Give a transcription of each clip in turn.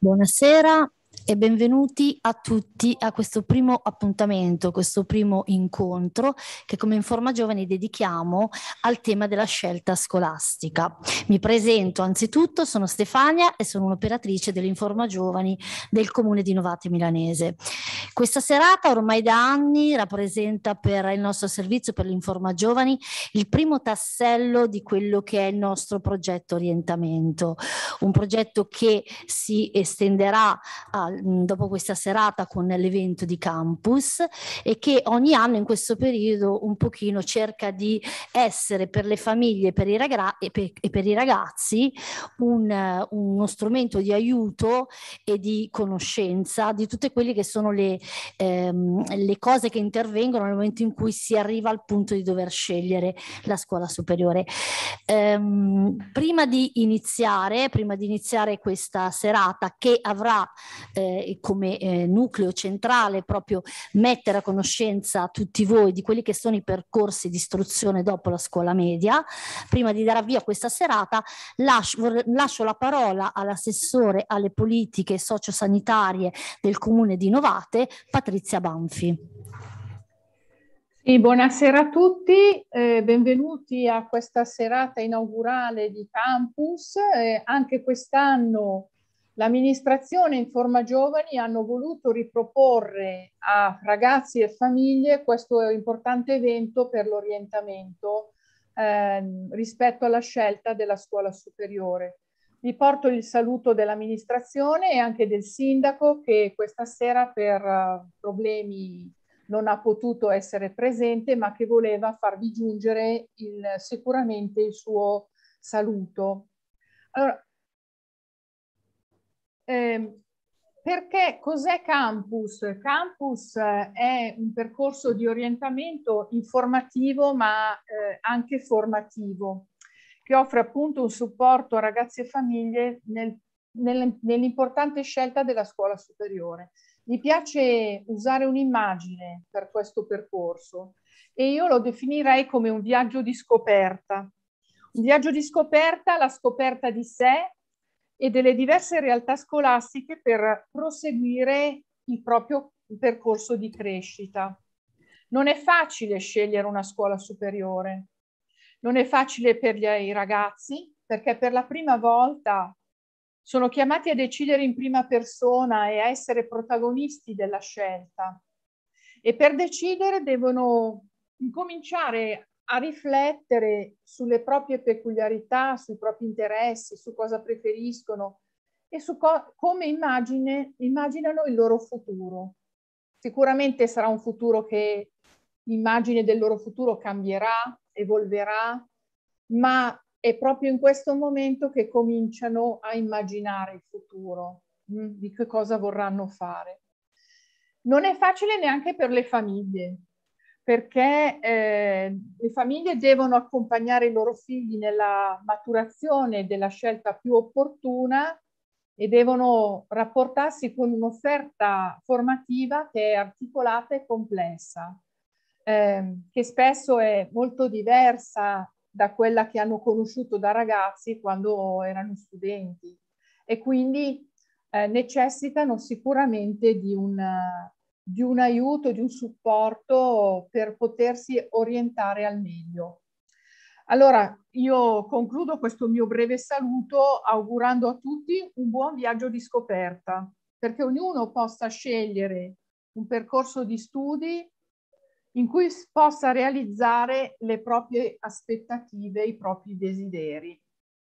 buonasera e benvenuti a tutti a questo primo appuntamento, questo primo incontro che come Informa Giovani dedichiamo al tema della scelta scolastica. Mi presento anzitutto, sono Stefania e sono un'operatrice dell'Informa Giovani del Comune di Novate Milanese. Questa serata ormai da anni rappresenta per il nostro servizio per l'Informa Giovani il primo tassello di quello che è il nostro progetto Orientamento, un progetto che si estenderà al dopo questa serata con l'evento di campus e che ogni anno in questo periodo un pochino cerca di essere per le famiglie per i ragra- e, per, e, per, i ragazzi un, uno strumento di aiuto e di conoscenza di tutte quelle che sono le, ehm, le cose che intervengono nel momento in cui si arriva al punto di dover scegliere la scuola superiore. Ehm, prima di iniziare, prima di iniziare questa serata che avrà eh, eh, come eh, nucleo centrale proprio mettere a conoscenza tutti voi di quelli che sono i percorsi di istruzione dopo la scuola media. Prima di dare avvio a questa serata lascio, lascio la parola all'assessore alle politiche sociosanitarie del comune di Novate, Patrizia Banfi. Sì, buonasera a tutti, eh, benvenuti a questa serata inaugurale di campus. Eh, anche quest'anno L'amministrazione Informa giovani hanno voluto riproporre a ragazzi e famiglie questo importante evento per l'orientamento eh, rispetto alla scelta della scuola superiore. Vi porto il saluto dell'amministrazione e anche del sindaco che questa sera per eh, problemi non ha potuto essere presente ma che voleva farvi giungere il, sicuramente il suo saluto. Allora, Ehm, perché cos'è Campus? Campus eh, è un percorso di orientamento informativo ma eh, anche formativo che offre appunto un supporto a ragazzi e famiglie nel, nel, nell'importante scelta della scuola superiore. Mi piace usare un'immagine per questo percorso e io lo definirei come un viaggio di scoperta. Un viaggio di scoperta, la scoperta di sé, e delle diverse realtà scolastiche per proseguire il proprio percorso di crescita. Non è facile scegliere una scuola superiore, non è facile per i ragazzi perché per la prima volta sono chiamati a decidere in prima persona e a essere protagonisti della scelta. E per decidere devono incominciare a riflettere sulle proprie peculiarità, sui propri interessi, su cosa preferiscono e su co come immagine, immaginano il loro futuro. Sicuramente sarà un futuro che l'immagine del loro futuro cambierà, evolverà, ma è proprio in questo momento che cominciano a immaginare il futuro, mh, mm, di che cosa vorranno fare. Non è facile neanche per le famiglie, perché eh, le famiglie devono accompagnare i loro figli nella maturazione della scelta più opportuna e devono rapportarsi con un'offerta formativa che è articolata e complessa, eh, che spesso è molto diversa da quella che hanno conosciuto da ragazzi quando erano studenti e quindi eh, necessitano sicuramente di un di un aiuto, di un supporto per potersi orientare al meglio. Allora, io concludo questo mio breve saluto augurando a tutti un buon viaggio di scoperta, perché ognuno possa scegliere un percorso di studi in cui possa realizzare le proprie aspettative, i propri desideri.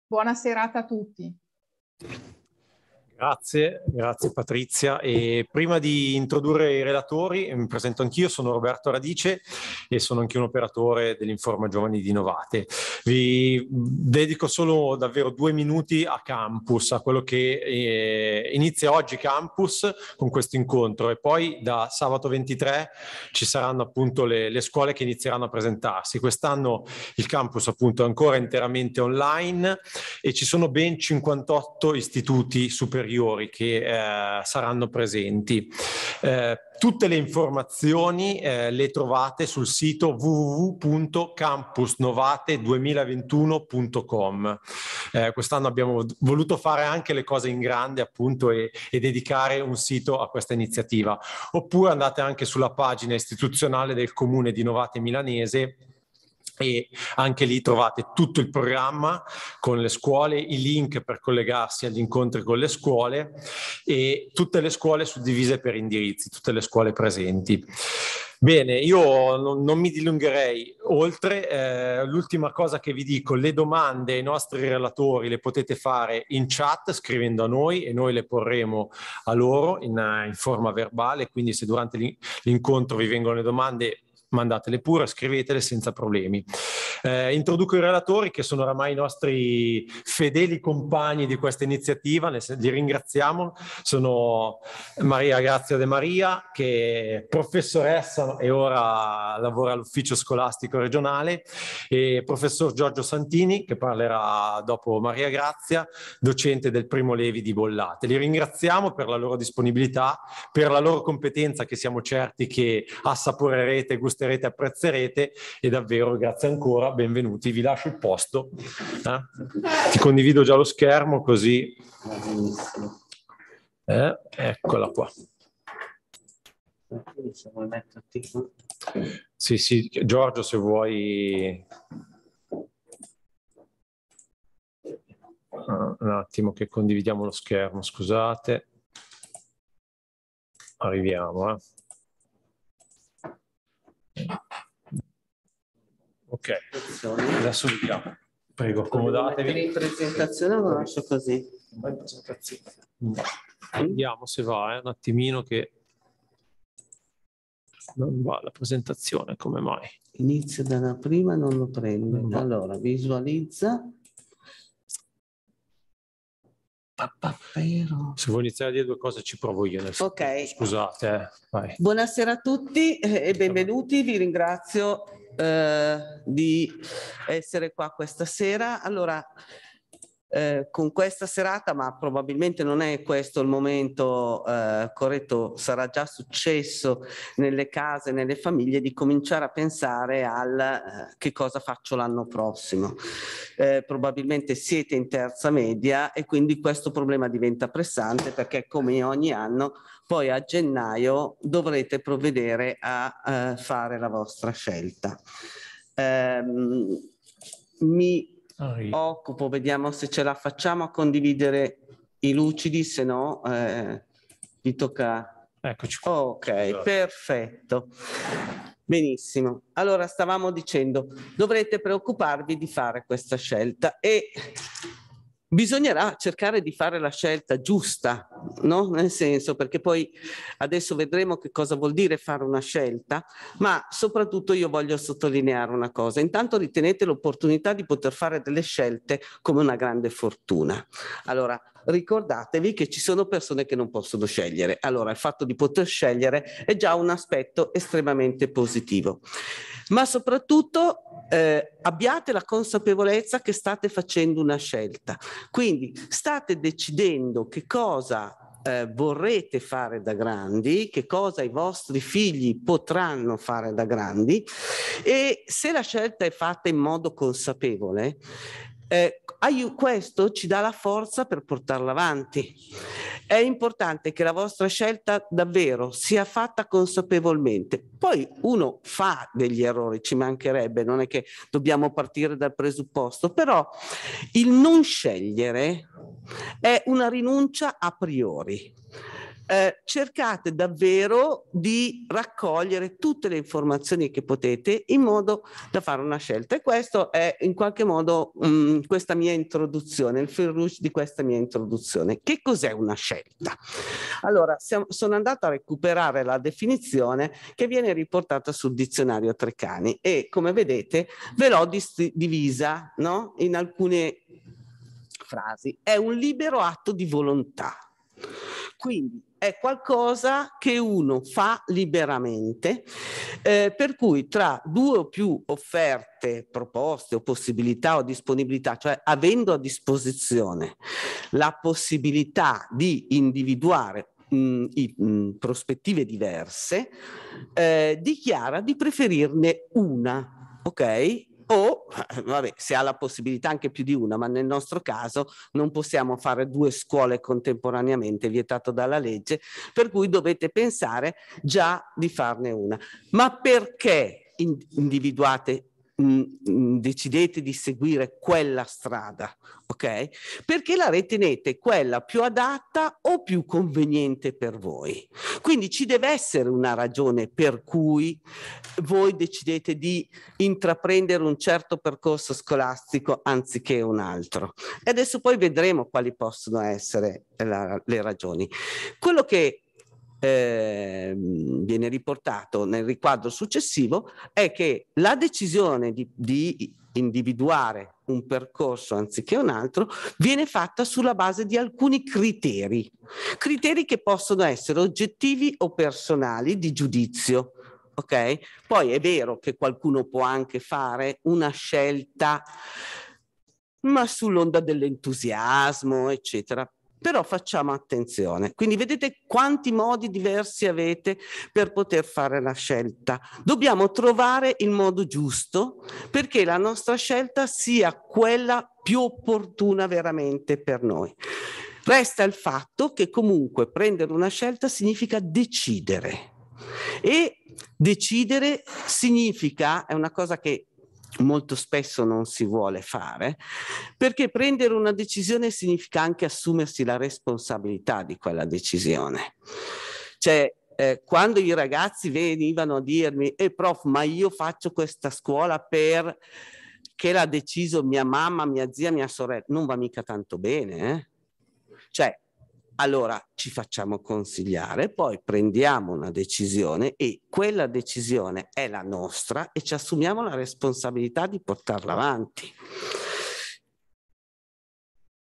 Buona serata a tutti. Grazie, grazie Patrizia. E prima di introdurre i relatori, mi presento anch'io, sono Roberto Radice e sono anche un operatore dell'Informa Giovani di Novate. Vi dedico solo davvero due minuti a Campus, a quello che eh, inizia oggi Campus con questo incontro e poi da sabato 23 ci saranno appunto le, le scuole che inizieranno a presentarsi. Quest'anno il campus appunto è ancora interamente online e ci sono ben 58 istituti superiori superiori che eh, saranno presenti. Eh, tutte le informazioni eh, le trovate sul sito www.campusnovate2021.com. Eh, quest'anno abbiamo voluto fare anche le cose in grande appunto e, e dedicare un sito a questa iniziativa. Oppure andate anche sulla pagina istituzionale del comune di Novate Milanese e anche lì trovate tutto il programma con le scuole, i link per collegarsi agli incontri con le scuole e tutte le scuole suddivise per indirizzi, tutte le scuole presenti. Bene, io non, non mi dilungherei oltre. Eh, l'ultima cosa che vi dico, le domande ai nostri relatori le potete fare in chat scrivendo a noi e noi le porremo a loro in, eh, in forma verbale, quindi se durante l'incontro vi vengono le domande mandatele pure, scrivetele senza problemi. Eh, introduco i relatori che sono oramai i nostri fedeli compagni di questa iniziativa, li ringraziamo, sono Maria Grazia De Maria che è professoressa e ora lavora all'ufficio scolastico regionale e professor Giorgio Santini che parlerà dopo Maria Grazia, docente del primo Levi di Bollate. Li ringraziamo per la loro disponibilità, per la loro competenza che siamo certi che assaporerete e gusterete apprezzerete, apprezzerete e davvero grazie ancora, benvenuti, vi lascio il posto. Eh? Ti condivido già lo schermo così. Eh, eccola qua. Sì, sì, Giorgio se vuoi... Ah, un attimo che condividiamo lo schermo, scusate. Arriviamo, eh. Ok, adesso vediamo. Prego, accomodatevi. In presentazione o lascio così? Vediamo se va, eh, un attimino che non va la presentazione, come mai? Inizio dalla prima, non lo prendo. Allora, visualizza Papapero. Se vuoi iniziare a dire due cose ci provo io. Nel... Ok. Scusate. Eh, vai. Buonasera a tutti eh, e benvenuti. Vi ringrazio eh, di essere qua questa sera. Allora, eh, con questa serata, ma probabilmente non è questo il momento eh, corretto, sarà già successo nelle case, nelle famiglie, di cominciare a pensare al eh, che cosa faccio l'anno prossimo. Eh, probabilmente siete in terza media e quindi questo problema diventa pressante perché come ogni anno poi a gennaio dovrete provvedere a eh, fare la vostra scelta. Ehm, mi occupo, vediamo se ce la facciamo a condividere i lucidi, se no eh, tocca. Eccoci qua. Ok, esatto. perfetto. Benissimo. Allora stavamo dicendo, dovrete preoccuparvi di fare questa scelta e bisognerà cercare di fare la scelta giusta, no? nel senso perché poi adesso vedremo che cosa vuol dire fare una scelta, ma soprattutto io voglio sottolineare una cosa, intanto ritenete l'opportunità di poter fare delle scelte come una grande fortuna. Allora, ricordatevi che ci sono persone che non possono scegliere. Allora il fatto di poter scegliere è già un aspetto estremamente positivo. Ma soprattutto eh, abbiate la consapevolezza che state facendo una scelta. Quindi state decidendo che cosa eh, vorrete fare da grandi, che cosa i vostri figli potranno fare da grandi e se la scelta è fatta in modo consapevole, eh, questo ci dà la forza per portarla avanti. È importante che la vostra scelta davvero sia fatta consapevolmente. Poi uno fa degli errori, ci mancherebbe, non è che dobbiamo partire dal presupposto, però il non scegliere è una rinuncia a priori eh, cercate davvero di raccogliere tutte le informazioni che potete in modo da fare una scelta. E questo è in qualche modo mh, mm, questa mia introduzione, il fil rouge di questa mia introduzione. Che cos'è una scelta? Allora, siamo, sono andata a recuperare la definizione che viene riportata sul dizionario Trecani e come vedete ve l'ho divisa no? in alcune frasi. È un libero atto di volontà. Quindi è qualcosa che uno fa liberamente, eh, per cui tra due o più offerte, proposte o possibilità o disponibilità, cioè avendo a disposizione la possibilità di individuare mh, i, mh, prospettive diverse, eh, dichiara di preferirne una, ok? o vabbè, se ha la possibilità anche più di una, ma nel nostro caso non possiamo fare due scuole contemporaneamente, vietato dalla legge, per cui dovete pensare già di farne una. Ma perché individuate Mm, mm, decidete di seguire quella strada, ok? Perché la ritenete quella più adatta o più conveniente per voi. Quindi ci deve essere una ragione per cui voi decidete di intraprendere un certo percorso scolastico anziché un altro. E adesso poi vedremo quali possono essere la, le ragioni. Quello che eh, viene riportato nel riquadro successivo, è che la decisione di, di individuare un percorso anziché un altro viene fatta sulla base di alcuni criteri, criteri che possono essere oggettivi o personali di giudizio. Okay? Poi è vero che qualcuno può anche fare una scelta ma sull'onda dell'entusiasmo, eccetera però facciamo attenzione. Quindi vedete quanti modi diversi avete per poter fare la scelta. Dobbiamo trovare il modo giusto perché la nostra scelta sia quella più opportuna veramente per noi. Resta il fatto che comunque prendere una scelta significa decidere e decidere significa, è una cosa che molto spesso non si vuole fare, perché prendere una decisione significa anche assumersi la responsabilità di quella decisione. Cioè, eh, quando i ragazzi venivano a dirmi, e eh, prof, ma io faccio questa scuola perché l'ha deciso mia mamma, mia zia, mia sorella, non va mica tanto bene. Eh? Cioè, allora ci facciamo consigliare, poi prendiamo una decisione e quella decisione è la nostra e ci assumiamo la responsabilità di portarla certo. avanti.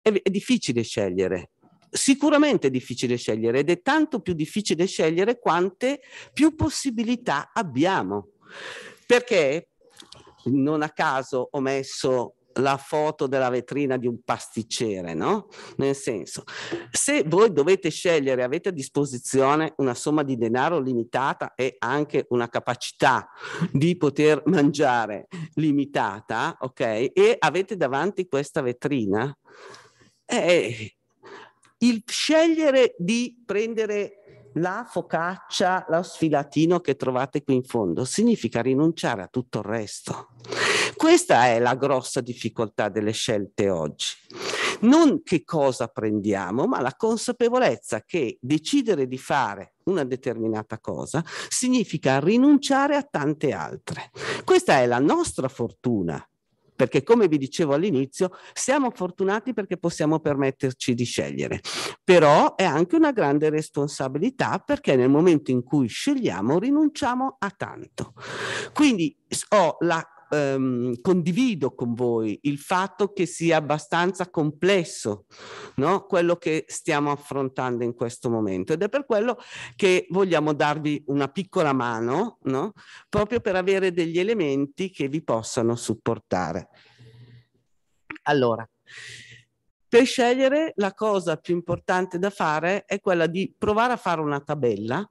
È, è difficile scegliere, sicuramente è difficile scegliere ed è tanto più difficile scegliere quante più possibilità abbiamo. Perché non a caso ho messo la foto della vetrina di un pasticcere, no? Nel senso, se voi dovete scegliere, avete a disposizione una somma di denaro limitata e anche una capacità di poter mangiare limitata, ok? E avete davanti questa vetrina, eh, il scegliere di prendere la focaccia, lo sfilatino che trovate qui in fondo, significa rinunciare a tutto il resto. Questa è la grossa difficoltà delle scelte oggi. Non che cosa prendiamo, ma la consapevolezza che decidere di fare una determinata cosa significa rinunciare a tante altre. Questa è la nostra fortuna, perché come vi dicevo all'inizio, siamo fortunati perché possiamo permetterci di scegliere, però è anche una grande responsabilità perché nel momento in cui scegliamo rinunciamo a tanto. Quindi ho la ehm, condivido con voi il fatto che sia abbastanza complesso no? quello che stiamo affrontando in questo momento ed è per quello che vogliamo darvi una piccola mano no? proprio per avere degli elementi che vi possano supportare. Allora, per scegliere la cosa più importante da fare è quella di provare a fare una tabella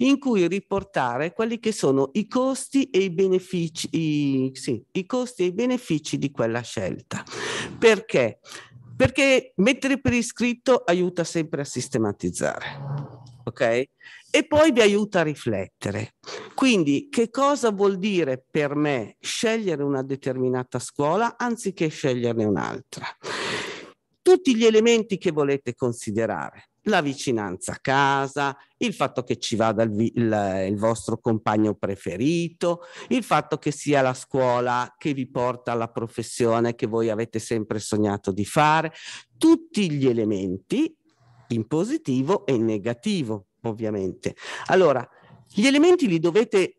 in cui riportare quelli che sono i costi e i benefici, i, sì, i costi e i benefici di quella scelta. Perché? Perché mettere per iscritto aiuta sempre a sistematizzare. Ok? E poi vi aiuta a riflettere. Quindi che cosa vuol dire per me scegliere una determinata scuola anziché sceglierne un'altra? tutti gli elementi che volete considerare. La vicinanza a casa, il fatto che ci vada il, il, il vostro compagno preferito, il fatto che sia la scuola che vi porta alla professione che voi avete sempre sognato di fare, tutti gli elementi in positivo e in negativo, ovviamente. Allora, gli elementi li dovete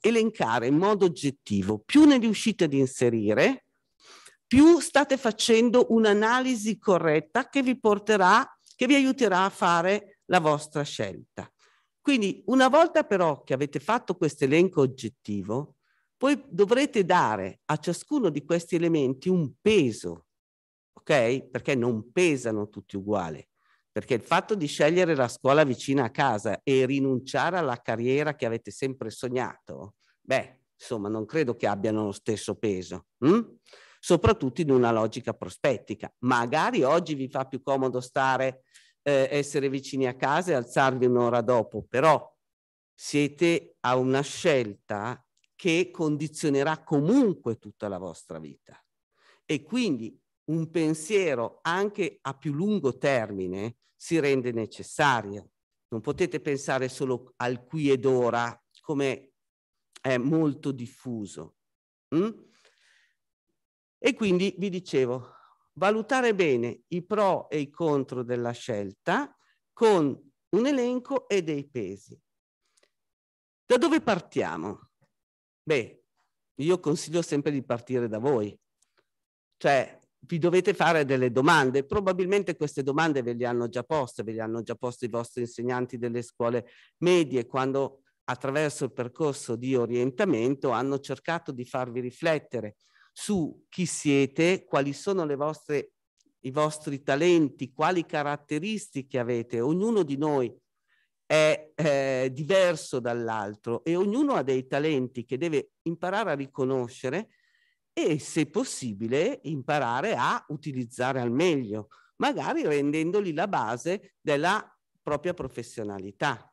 elencare in modo oggettivo, più ne riuscite ad inserire, più state facendo un'analisi corretta che vi porterà, che vi aiuterà a fare la vostra scelta. Quindi una volta però che avete fatto questo elenco oggettivo, poi dovrete dare a ciascuno di questi elementi un peso, ok? Perché non pesano tutti uguali perché il fatto di scegliere la scuola vicina a casa e rinunciare alla carriera che avete sempre sognato, beh, insomma, non credo che abbiano lo stesso peso. Hm? soprattutto in una logica prospettica. Magari oggi vi fa più comodo stare, eh, essere vicini a casa e alzarvi un'ora dopo, però siete a una scelta che condizionerà comunque tutta la vostra vita. E quindi un pensiero anche a più lungo termine si rende necessario. Non potete pensare solo al qui ed ora, come è molto diffuso. Mm? E quindi vi dicevo, valutare bene i pro e i contro della scelta con un elenco e dei pesi. Da dove partiamo? Beh, io consiglio sempre di partire da voi. Cioè, vi dovete fare delle domande. Probabilmente queste domande ve le hanno già poste, ve le hanno già poste i vostri insegnanti delle scuole medie quando attraverso il percorso di orientamento hanno cercato di farvi riflettere su chi siete, quali sono vostre, i vostri talenti, quali caratteristiche avete. Ognuno di noi è eh, diverso dall'altro e ognuno ha dei talenti che deve imparare a riconoscere e se possibile imparare a utilizzare al meglio, magari rendendoli la base della propria professionalità.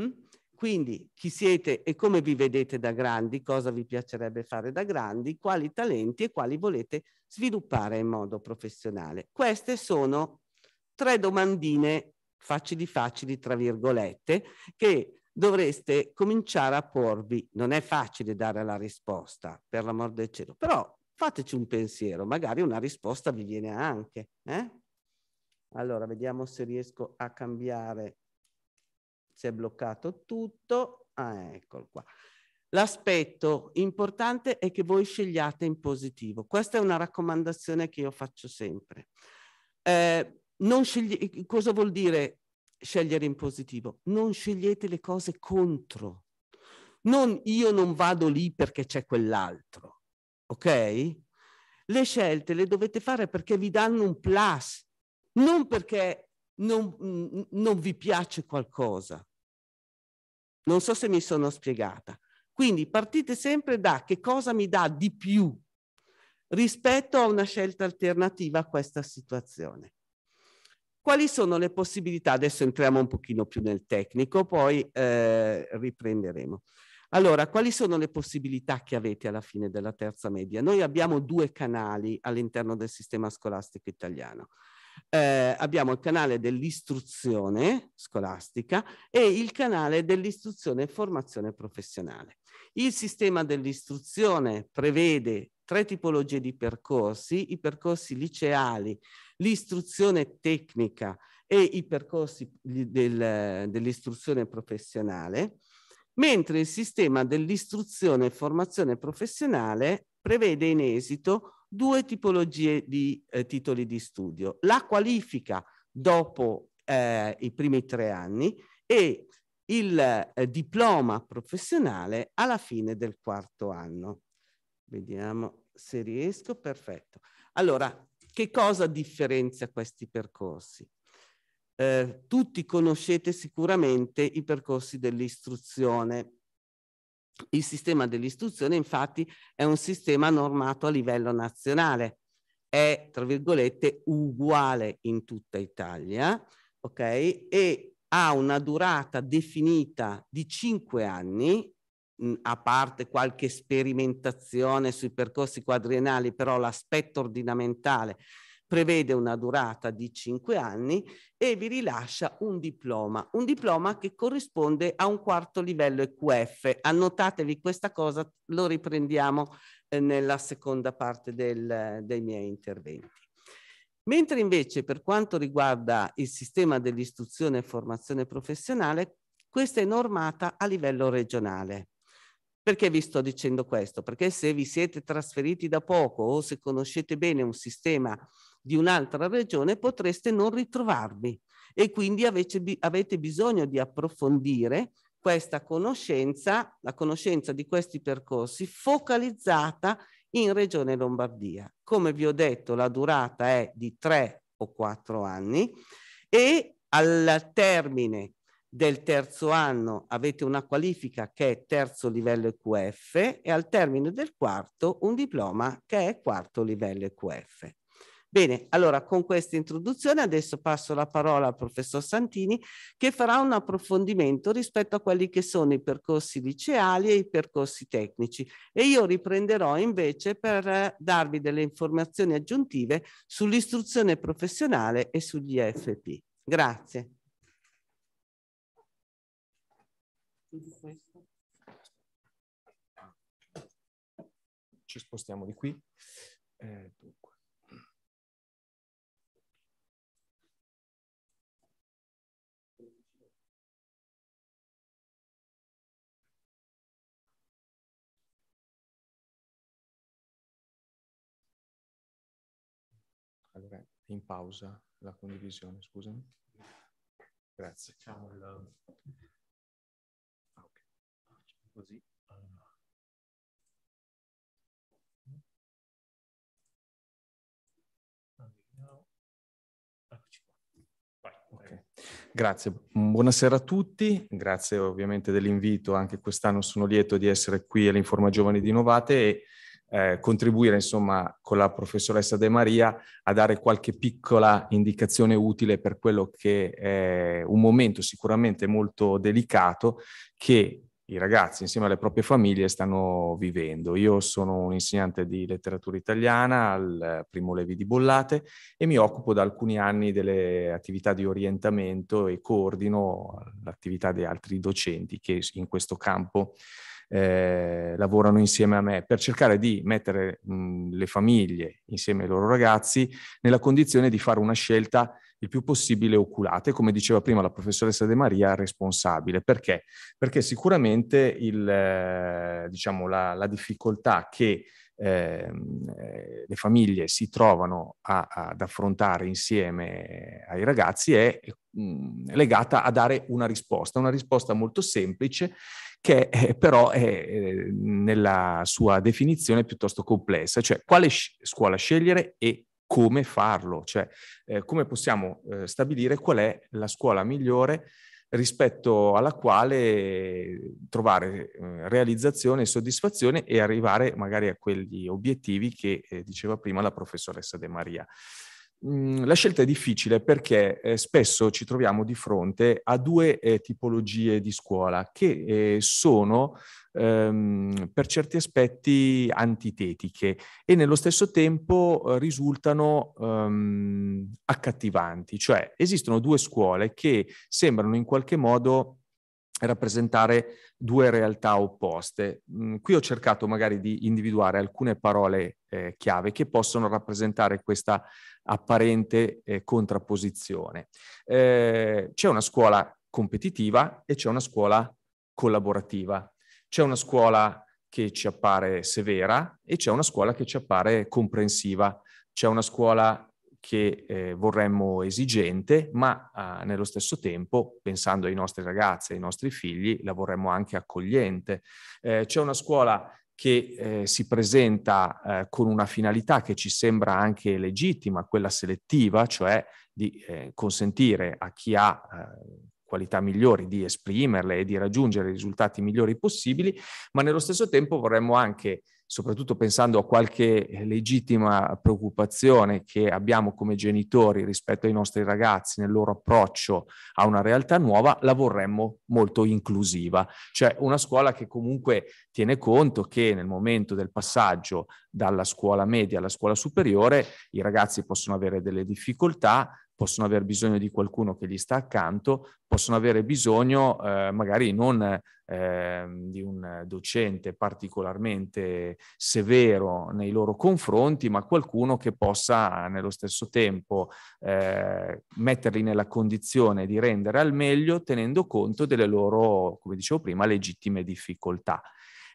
Mm? Quindi chi siete e come vi vedete da grandi, cosa vi piacerebbe fare da grandi, quali talenti e quali volete sviluppare in modo professionale. Queste sono tre domandine facili facili, tra virgolette, che dovreste cominciare a porvi. Non è facile dare la risposta, per l'amor del cielo, però fateci un pensiero, magari una risposta vi viene anche. Eh? Allora, vediamo se riesco a cambiare si è bloccato tutto, ah, eccolo qua. L'aspetto importante è che voi scegliate in positivo. Questa è una raccomandazione che io faccio sempre. Eh, scegli... cosa vuol dire scegliere in positivo? Non scegliete le cose contro. Non io non vado lì perché c'è quell'altro. Ok? Le scelte le dovete fare perché vi danno un plus, non perché non, mm, non vi piace qualcosa. Non so se mi sono spiegata. Quindi partite sempre da che cosa mi dà di più rispetto a una scelta alternativa a questa situazione. Quali sono le possibilità? Adesso entriamo un pochino più nel tecnico, poi eh, riprenderemo. Allora, quali sono le possibilità che avete alla fine della terza media? Noi abbiamo due canali all'interno del sistema scolastico italiano eh, abbiamo il canale dell'istruzione scolastica e il canale dell'istruzione e formazione professionale. Il sistema dell'istruzione prevede tre tipologie di percorsi, i percorsi liceali, l'istruzione tecnica e i percorsi del, dell'istruzione professionale mentre il sistema dell'istruzione e formazione professionale prevede in esito due tipologie di eh, titoli di studio, la qualifica dopo eh, i primi tre anni e il eh, diploma professionale alla fine del quarto anno. Vediamo se riesco, perfetto. Allora, che cosa differenzia questi percorsi? eh, tutti conoscete sicuramente i percorsi dell'istruzione. Il sistema dell'istruzione infatti è un sistema normato a livello nazionale, è tra virgolette uguale in tutta Italia, ok? E ha una durata definita di cinque anni, mh, mm, a parte qualche sperimentazione sui percorsi quadriennali, però l'aspetto ordinamentale prevede una durata di cinque anni e vi rilascia un diploma, un diploma che corrisponde a un quarto livello EQF. Annotatevi questa cosa, lo riprendiamo eh, nella seconda parte del, dei miei interventi. Mentre invece per quanto riguarda il sistema dell'istruzione e formazione professionale, questa è normata a livello regionale. Perché vi sto dicendo questo? Perché se vi siete trasferiti da poco o se conoscete bene un sistema di un'altra regione potreste non ritrovarvi e quindi avete, avete bisogno di approfondire questa conoscenza, la conoscenza di questi percorsi focalizzata in Regione Lombardia. Come vi ho detto, la durata è di tre o quattro anni e al termine del terzo anno avete una qualifica che è terzo livello EQF e al termine del quarto un diploma che è quarto livello EQF. Bene, allora con questa introduzione adesso passo la parola al professor Santini che farà un approfondimento rispetto a quelli che sono i percorsi liceali e i percorsi tecnici e io riprenderò invece per eh, darvi delle informazioni aggiuntive sull'istruzione professionale e sugli FP. Grazie. Ci spostiamo di qui. Eh, Allora, in pausa la condivisione, scusami. Grazie. Facciamo il... Ah, okay. Così. Grazie, buonasera a tutti, grazie ovviamente dell'invito, anche quest'anno sono lieto di essere qui all'Informa Giovani di Novate e eh, contribuire insomma con la professoressa De Maria a dare qualche piccola indicazione utile per quello che è un momento sicuramente molto delicato che i ragazzi insieme alle proprie famiglie stanno vivendo. Io sono un insegnante di letteratura italiana al primo Levi di Bollate e mi occupo da alcuni anni delle attività di orientamento e coordino l'attività di altri docenti che in questo campo eh, lavorano insieme a me per cercare di mettere mh, le famiglie insieme ai loro ragazzi nella condizione di fare una scelta il più possibile oculata e come diceva prima la professoressa De Maria, responsabile. Perché? Perché sicuramente il, eh, diciamo, la, la, difficoltà che ehm, eh, le famiglie si trovano a, ad affrontare insieme ai ragazzi è mh, legata a dare una risposta, una risposta molto semplice che eh, però è eh, nella sua definizione piuttosto complessa, cioè quale sci- scuola scegliere e come farlo, cioè eh, come possiamo eh, stabilire qual è la scuola migliore rispetto alla quale trovare eh, realizzazione e soddisfazione e arrivare magari a quegli obiettivi che eh, diceva prima la professoressa De Maria. Mm, la scelta è difficile perché eh, spesso ci troviamo di fronte a due eh, tipologie di scuola che eh, sono ehm, per certi aspetti antitetiche e nello stesso tempo eh, risultano ehm, accattivanti, cioè esistono due scuole che sembrano in qualche modo rappresentare due realtà opposte. Mm, qui ho cercato magari di individuare alcune parole eh, chiave che possono rappresentare questa apparente eh, contrapposizione. Eh, c'è una scuola competitiva e c'è una scuola collaborativa. C'è una scuola che ci appare severa e c'è una scuola che ci appare comprensiva. C'è una scuola che eh, vorremmo esigente, ma eh, nello stesso tempo, pensando ai nostri ragazzi, ai nostri figli, la vorremmo anche accogliente. Eh, c'è una scuola che eh, si presenta eh, con una finalità che ci sembra anche legittima, quella selettiva, cioè di eh, consentire a chi ha qualità migliori, di esprimerle e di raggiungere i risultati migliori possibili, ma nello stesso tempo vorremmo anche soprattutto pensando a qualche eh, legittima preoccupazione che abbiamo come genitori rispetto ai nostri ragazzi nel loro approccio a una realtà nuova, la vorremmo molto inclusiva, cioè una scuola che comunque tiene conto che nel momento del passaggio dalla scuola media alla scuola superiore i ragazzi possono avere delle difficoltà, possono aver bisogno di qualcuno che gli sta accanto, possono avere bisogno eh, magari non eh, di un docente particolarmente severo nei loro confronti, ma qualcuno che possa nello stesso tempo eh, metterli nella condizione di rendere al meglio tenendo conto delle loro, come dicevo prima, legittime difficoltà.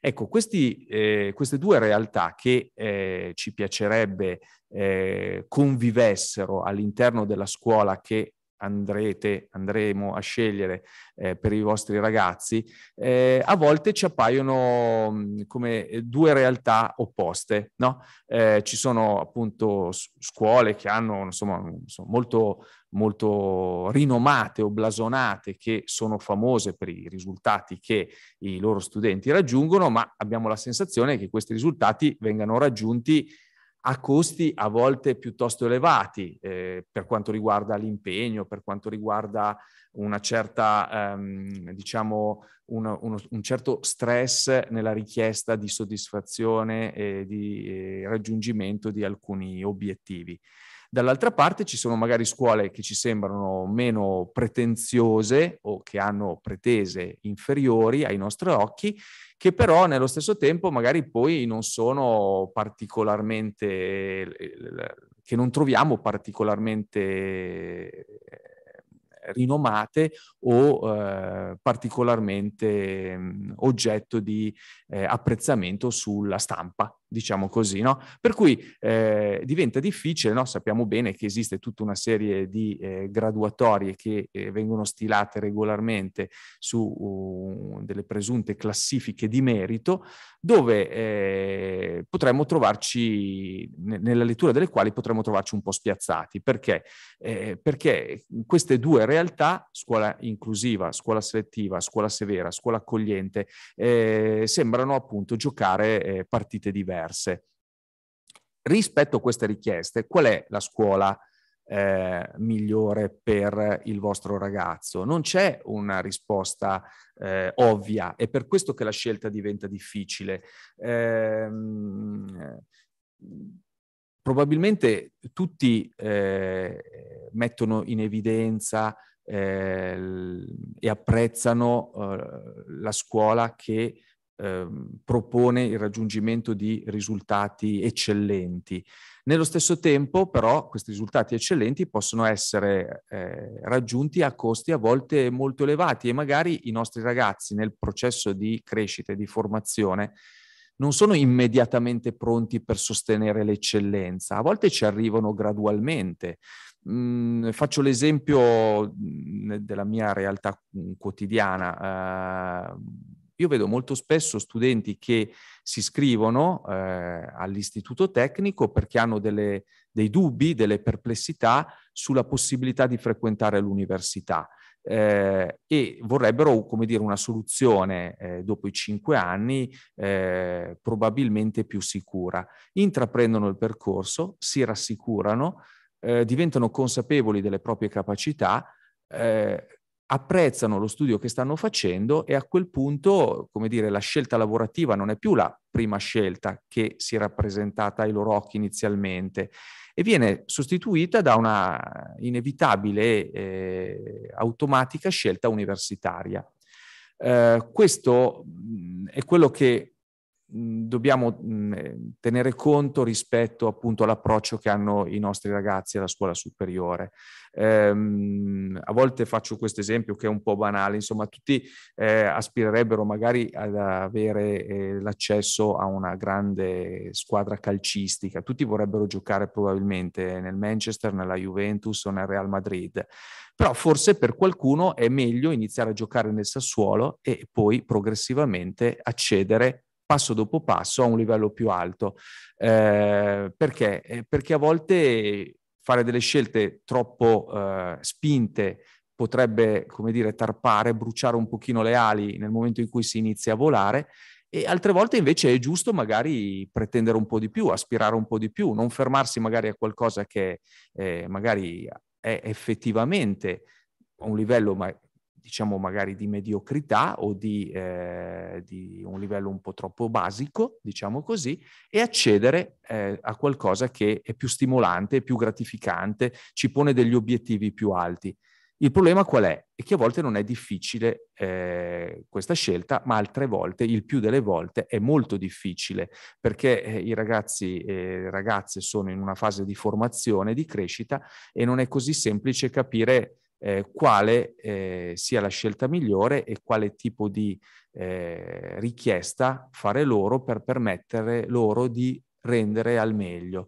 Ecco, questi, eh, queste due realtà che eh, ci piacerebbe eh, convivessero all'interno della scuola che andrete, andremo a scegliere eh, per i vostri ragazzi, eh, a volte ci appaiono mh, come due realtà opposte. No? Eh, ci sono appunto scuole che hanno insomma, molto, molto rinomate o blasonate che sono famose per i risultati che i loro studenti raggiungono, ma abbiamo la sensazione che questi risultati vengano raggiunti a costi a volte piuttosto elevati eh, per quanto riguarda l'impegno, per quanto riguarda una certa, ehm, diciamo, uno, uno, un certo stress nella richiesta di soddisfazione e di eh, raggiungimento di alcuni obiettivi. Dall'altra parte ci sono magari scuole che ci sembrano meno pretenziose o che hanno pretese inferiori ai nostri occhi, che però nello stesso tempo magari poi non sono particolarmente, che non troviamo particolarmente eh, rinomate o eh, particolarmente mh, mm, oggetto di eh, apprezzamento sulla stampa, diciamo così, no? Per cui eh, diventa difficile, no? Sappiamo bene che esiste tutta una serie di eh, graduatorie che eh, vengono stilate regolarmente su uh, delle presunte classifiche di merito, dove eh, potremmo trovarci, ne- nella lettura delle quali potremmo trovarci un po' spiazzati. Perché? Eh, perché queste due realtà, scuola inclusiva, scuola selettiva, scuola severa, scuola accogliente, eh, sembrano appunto giocare partite diverse diverse. Rispetto a queste richieste, qual è la scuola eh, migliore per il vostro ragazzo? Non c'è una risposta eh, ovvia, è per questo che la scelta diventa difficile. Eh, probabilmente tutti eh, mettono in evidenza eh, e apprezzano eh, la scuola che Ehm, propone il raggiungimento di risultati eccellenti. Nello stesso tempo, però, questi risultati eccellenti possono essere eh, raggiunti a costi a volte molto elevati e magari i nostri ragazzi nel processo di crescita e di formazione non sono immediatamente pronti per sostenere l'eccellenza, a volte ci arrivano gradualmente. Mm, faccio l'esempio mm, della mia realtà mm, quotidiana. Eh, io vedo molto spesso studenti che si iscrivono eh, all'istituto tecnico perché hanno delle, dei dubbi, delle perplessità sulla possibilità di frequentare l'università. Eh, e vorrebbero come dire, una soluzione eh, dopo i cinque anni eh, probabilmente più sicura. Intraprendono il percorso, si rassicurano, eh, diventano consapevoli delle proprie capacità, eh, apprezzano lo studio che stanno facendo e a quel punto, come dire, la scelta lavorativa non è più la prima scelta che si è rappresentata ai loro occhi inizialmente e viene sostituita da una inevitabile eh, automatica scelta universitaria. Eh, questo mm, è quello che mm, dobbiamo mm, eh, tenere conto rispetto appunto all'approccio che hanno i nostri ragazzi alla scuola superiore ehm, a volte faccio questo esempio che è un po' banale, insomma tutti eh, aspirerebbero magari ad avere eh, l'accesso a una grande squadra calcistica, tutti vorrebbero giocare probabilmente nel Manchester, nella Juventus o nel Real Madrid, però forse per qualcuno è meglio iniziare a giocare nel Sassuolo e poi progressivamente accedere passo dopo passo a un livello più alto. Eh, perché? Eh, perché a volte fare delle scelte troppo eh, spinte potrebbe, come dire, tarpare, bruciare un pochino le ali nel momento in cui si inizia a volare e altre volte invece è giusto magari pretendere un po' di più, aspirare un po' di più, non fermarsi magari a qualcosa che eh, magari è effettivamente a un livello ma diciamo magari di mediocrità o di, eh, di, un livello un po' troppo basico, diciamo così, e accedere eh, a qualcosa che è più stimolante, più gratificante, ci pone degli obiettivi più alti. Il problema qual è? È che a volte non è difficile eh, questa scelta, ma altre volte, il più delle volte, è molto difficile perché eh, i ragazzi e le ragazze sono in una fase di formazione, di crescita e non è così semplice capire eh, quale eh, sia la scelta migliore e quale tipo di eh, richiesta fare loro per permettere loro di rendere al meglio.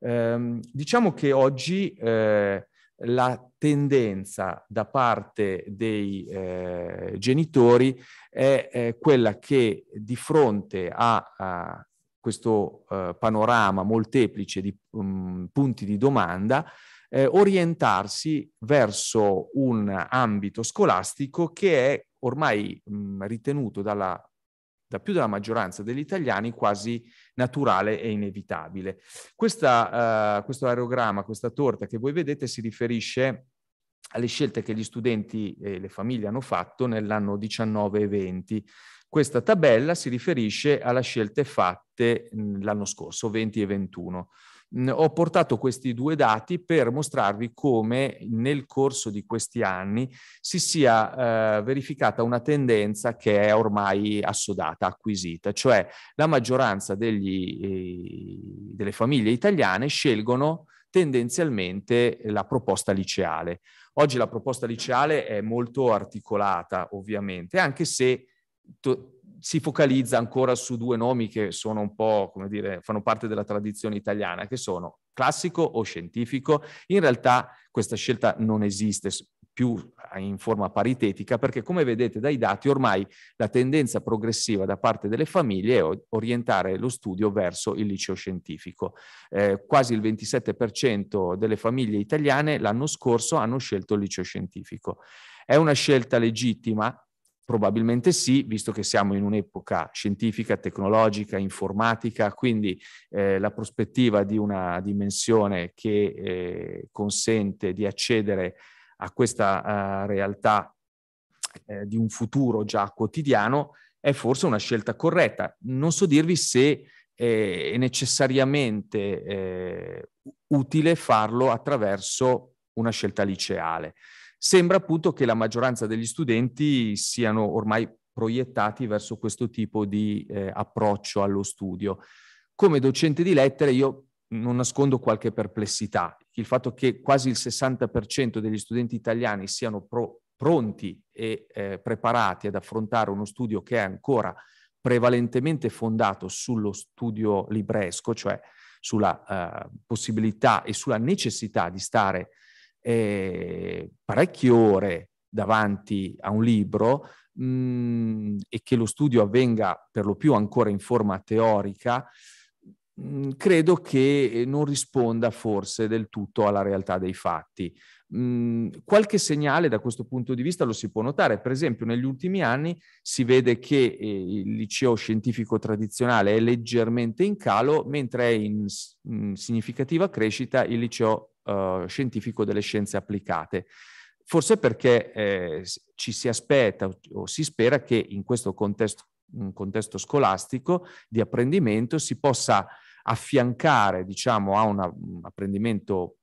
Ehm, diciamo che oggi eh, la tendenza da parte dei eh, genitori è quella che di fronte a, a questo eh, panorama molteplice di um, punti di domanda eh, orientarsi verso un ambito scolastico che è ormai mh, ritenuto dalla, da più della maggioranza degli italiani quasi naturale e inevitabile. Questa, uh, questo aerogramma, questa torta che voi vedete si riferisce alle scelte che gli studenti e le famiglie hanno fatto nell'anno 19 e 20. Questa tabella si riferisce alle scelte fatte l'anno scorso, 20 e 21 ho portato questi due dati per mostrarvi come nel corso di questi anni si sia eh, verificata una tendenza che è ormai assodata, acquisita, cioè la maggioranza degli, eh, delle famiglie italiane scelgono tendenzialmente la proposta liceale. Oggi la proposta liceale è molto articolata, ovviamente, anche se to- si focalizza ancora su due nomi che sono un po', come dire, fanno parte della tradizione italiana, che sono classico o scientifico. In realtà questa scelta non esiste più eh, in forma paritetica perché come vedete dai dati ormai la tendenza progressiva da parte delle famiglie è orientare lo studio verso il liceo scientifico. Eh, quasi il 27% delle famiglie italiane l'anno scorso hanno scelto il liceo scientifico. È una scelta legittima Probabilmente sì, visto che siamo in un'epoca scientifica, tecnologica, informatica, quindi eh, la prospettiva di una dimensione che eh, consente di accedere a questa uh, realtà eh, di un futuro già quotidiano è forse una scelta corretta. Non so dirvi se eh, è necessariamente eh, utile farlo attraverso una scelta liceale. Sembra appunto che la maggioranza degli studenti siano ormai proiettati verso questo tipo di eh, approccio allo studio. Come docente di lettere io non nascondo qualche perplessità. Il fatto che quasi il 60% degli studenti italiani siano pro, pronti e eh, preparati ad affrontare uno studio che è ancora prevalentemente fondato sullo studio libresco, cioè sulla eh, possibilità e sulla necessità di stare eh, parecchie ore davanti a un libro mh, mm, e che lo studio avvenga per lo più ancora in forma teorica, mh, mm, credo che non risponda forse del tutto alla realtà dei fatti. Mm, qualche segnale da questo punto di vista lo si può notare, per esempio negli ultimi anni si vede che eh, il liceo scientifico tradizionale è leggermente in calo, mentre è in significativa crescita il liceo eh, scientifico delle scienze applicate. Forse perché eh, ci si aspetta o si spera che in questo contesto, un contesto scolastico di apprendimento si possa affiancare diciamo, a un apprendimento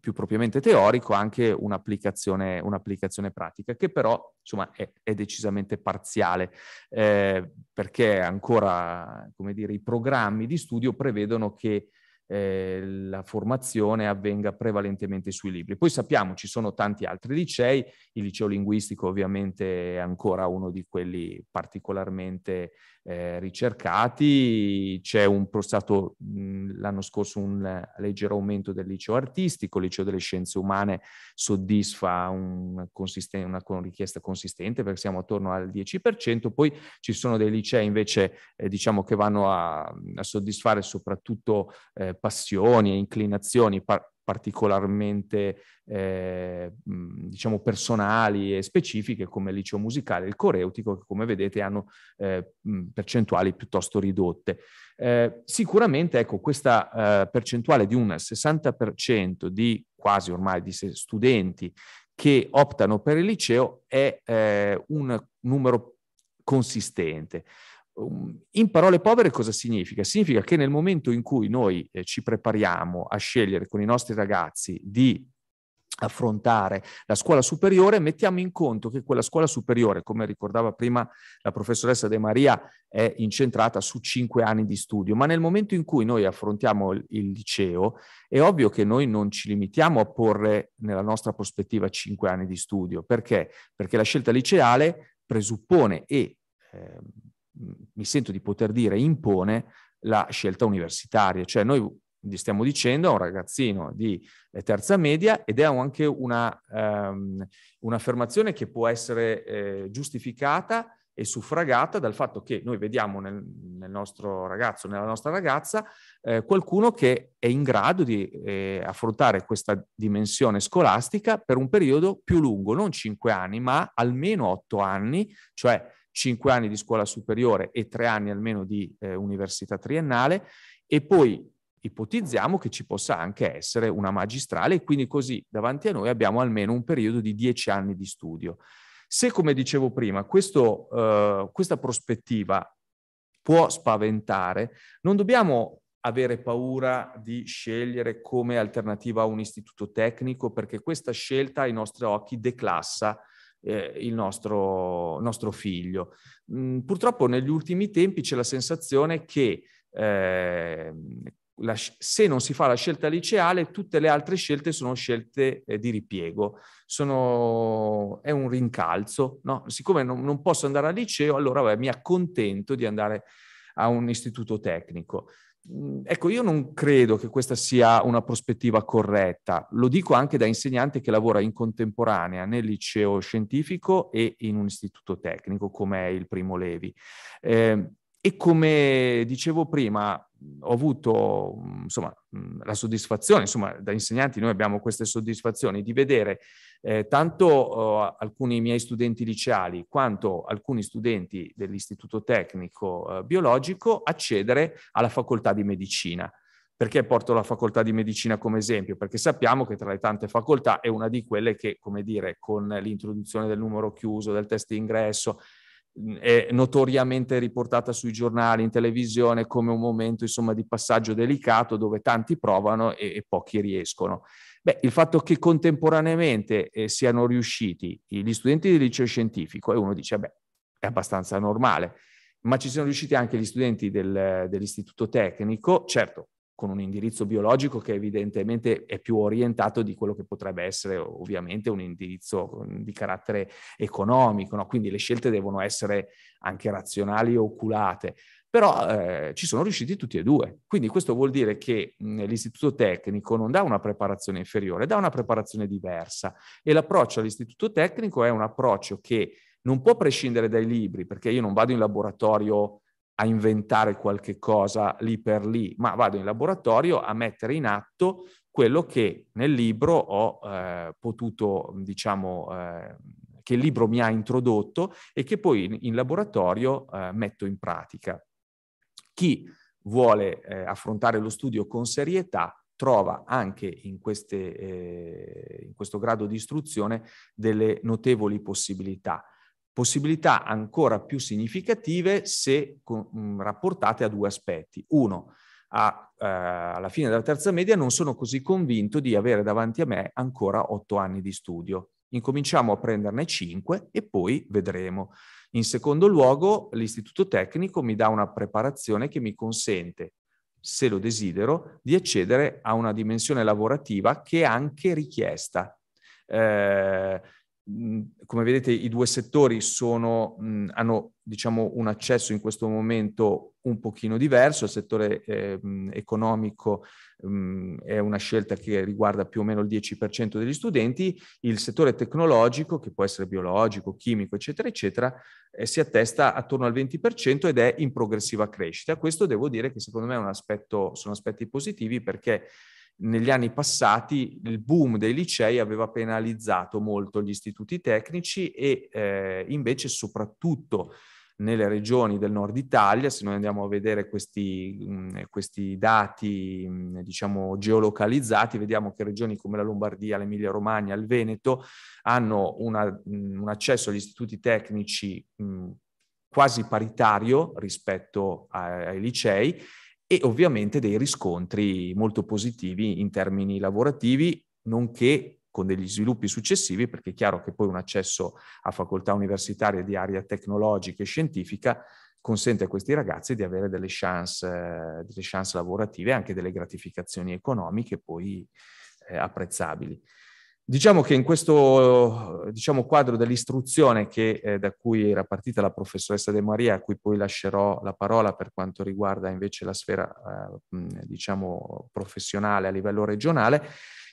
più propriamente teorico anche un'applicazione, un'applicazione pratica, che però insomma, è, è decisamente parziale, eh, perché ancora come dire, i programmi di studio prevedono che eh, la formazione avvenga prevalentemente sui libri. Poi sappiamo ci sono tanti altri licei, il liceo linguistico ovviamente è ancora uno di quelli particolarmente eh, ricercati, c'è un, stato l'anno scorso un leggero aumento del liceo artistico, il liceo delle scienze umane soddisfa un consisten- una richiesta consistente perché siamo attorno al 10%, poi ci sono dei licei invece eh, diciamo che vanno a, a soddisfare soprattutto eh, passioni e inclinazioni, par- particolarmente eh, diciamo personali e specifiche come il liceo musicale e il coreutico che come vedete hanno eh, percentuali piuttosto ridotte. Eh, sicuramente ecco questa eh, percentuale di un 60% di quasi ormai di studenti che optano per il liceo è eh, un numero consistente. Um, in parole povere cosa significa? Significa che nel momento in cui noi eh, ci prepariamo a scegliere con i nostri ragazzi di affrontare la scuola superiore, mettiamo in conto che quella scuola superiore, come ricordava prima la professoressa De Maria, è incentrata su cinque anni di studio, ma nel momento in cui noi affrontiamo il liceo, è ovvio che noi non ci limitiamo a porre nella nostra prospettiva cinque anni di studio. Perché? Perché la scelta liceale presuppone e... Eh, mi sento di poter dire, impone la scelta universitaria. Cioè noi gli stiamo dicendo a un ragazzino di eh, terza media ed è anche una, um, un'affermazione che può essere eh, giustificata e suffragata dal fatto che noi vediamo nel, nel nostro ragazzo, nella nostra ragazza, eh, qualcuno che è in grado di eh, affrontare questa dimensione scolastica per un periodo più lungo, non cinque anni, ma almeno otto anni, cioè 5 anni di scuola superiore e 3 anni almeno di eh, università triennale e poi ipotizziamo che ci possa anche essere una magistrale e quindi così davanti a noi abbiamo almeno un periodo di 10 anni di studio. Se, come dicevo prima, questo, eh, questa prospettiva può spaventare, non dobbiamo avere paura di scegliere come alternativa un istituto tecnico perché questa scelta ai nostri occhi declassa eh, il nostro, nostro figlio. Mm, purtroppo negli ultimi tempi c'è la sensazione che eh, la, se non si fa la scelta liceale, tutte le altre scelte sono scelte eh, di ripiego, sono, è un rincalzo. No? Siccome non, non, posso andare al liceo, allora vabbè, mi accontento di andare a un istituto tecnico. Mhmm, ecco, io non credo che questa sia una prospettiva corretta, lo dico anche da insegnante che lavora in contemporanea nel liceo scientifico e in un istituto tecnico come il Primo Levi. Eh, e come dicevo prima, ho avuto insomma, la soddisfazione, insomma, da insegnanti noi abbiamo queste soddisfazioni di vedere eh, tanto eh, alcuni miei studenti liceali quanto alcuni studenti dell'Istituto Tecnico eh, Biologico accedere alla facoltà di medicina. Perché porto la facoltà di medicina come esempio? Perché sappiamo che tra le tante facoltà è una di quelle che, come dire, con l'introduzione del numero chiuso, del test di ingresso, è notoriamente riportata sui giornali, in televisione, come un momento insomma, di passaggio delicato dove tanti provano e, e pochi riescono. Beh, il fatto che contemporaneamente eh, siano riusciti gli studenti del liceo scientifico, e uno dice, beh, è abbastanza normale, ma ci sono riusciti anche gli studenti del, dell'istituto tecnico, certo, con un indirizzo biologico che evidentemente è più orientato di quello che potrebbe essere ovviamente un indirizzo mm, di carattere economico, no? quindi le scelte devono essere anche razionali e oculate, però eh, ci sono riusciti tutti e due. Quindi questo vuol dire che mh, mm, l'istituto tecnico non dà una preparazione inferiore, dà una preparazione diversa e l'approccio all'istituto tecnico è un approccio che non può prescindere dai libri, perché io non vado in laboratorio a inventare qualche cosa lì per lì, ma vado in laboratorio a mettere in atto quello che nel libro ho eh, potuto, diciamo, eh, che il libro mi ha introdotto e che poi in, in laboratorio eh, metto in pratica. Chi vuole eh, affrontare lo studio con serietà trova anche in, queste, eh, in questo grado di istruzione delle notevoli possibilità possibilità ancora più significative se mm, rapportate a due aspetti. Uno, a, eh, alla fine della terza media non sono così convinto di avere davanti a me ancora otto anni di studio. Incominciamo a prenderne cinque e poi vedremo. In secondo luogo, l'istituto tecnico mi dà una preparazione che mi consente, se lo desidero, di accedere a una dimensione lavorativa che è anche richiesta. Eh, come vedete i due settori sono, mh, hanno diciamo, un accesso in questo momento un pochino diverso, il settore eh, economico mh, è una scelta che riguarda più o meno il 10% degli studenti, il settore tecnologico, che può essere biologico, chimico, eccetera, eccetera, eh, si attesta attorno al 20% ed è in progressiva crescita. Questo devo dire che secondo me aspetto, sono aspetti positivi perché negli anni passati il boom dei licei aveva penalizzato molto gli istituti tecnici e eh, invece soprattutto nelle regioni del nord Italia, se noi andiamo a vedere questi, mh, mm, questi dati mh, mm, diciamo geolocalizzati, vediamo che regioni come la Lombardia, l'Emilia Romagna, il Veneto hanno una, mh, mm, un accesso agli istituti tecnici quasi paritario rispetto ai, ai licei e ovviamente dei riscontri molto positivi in termini lavorativi, nonché con degli sviluppi successivi, perché è chiaro che poi un accesso a facoltà universitarie di area tecnologica e scientifica consente a questi ragazzi di avere delle chance, delle chance lavorative e anche delle gratificazioni economiche poi eh, apprezzabili. Diciamo che in questo diciamo, quadro dell'istruzione che, eh, da cui era partita la professoressa De Maria, a cui poi lascerò la parola per quanto riguarda invece la sfera eh, diciamo, professionale a livello regionale,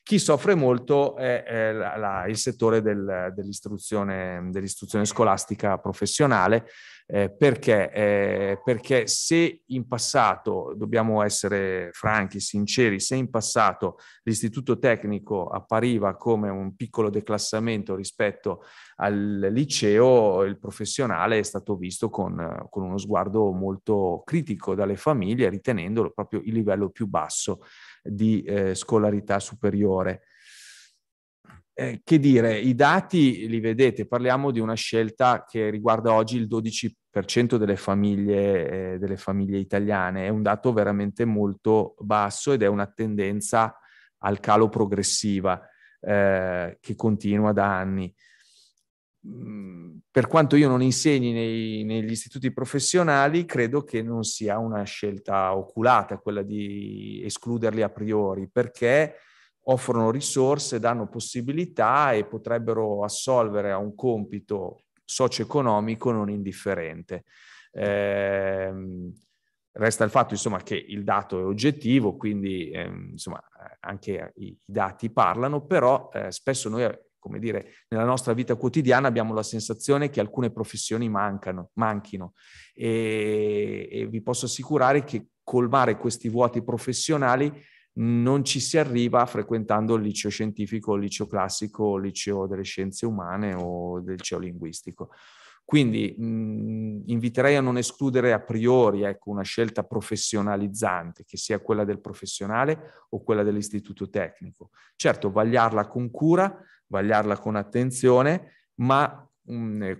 chi soffre molto è, è la, la, il settore del, dell'istruzione, dell'istruzione, scolastica professionale, eh, perché? Eh, perché se in passato, dobbiamo essere franchi, sinceri, se in passato l'istituto tecnico appariva come un piccolo declassamento rispetto al liceo, il professionale è stato visto con, con uno sguardo molto critico dalle famiglie, ritenendolo proprio il livello più basso di eh, scolarità superiore. Eh, che dire, i dati li vedete, parliamo di una scelta che riguarda oggi il 12% delle famiglie, eh, delle famiglie italiane, è un dato veramente molto basso ed è una tendenza al calo progressiva eh, che continua da anni. Mm, per quanto io non insegni nei, negli istituti professionali, credo che non sia una scelta oculata quella di escluderli a priori, perché offrono risorse, danno possibilità e potrebbero assolvere a un compito socio-economico non indifferente. Eh, resta il fatto insomma, che il dato è oggettivo, quindi eh, insomma, anche i, i, dati parlano, però eh, spesso noi, come dire, nella nostra vita quotidiana abbiamo la sensazione che alcune professioni mancano, manchino e, e vi posso assicurare che colmare questi vuoti professionali non ci si arriva frequentando il liceo scientifico, il liceo classico, il liceo delle scienze umane o del liceo linguistico. Quindi mh, mhmm, inviterei a non escludere a priori ecco, una scelta professionalizzante, che sia quella del professionale o quella dell'istituto tecnico. Certo, vagliarla con cura, vagliarla con attenzione, ma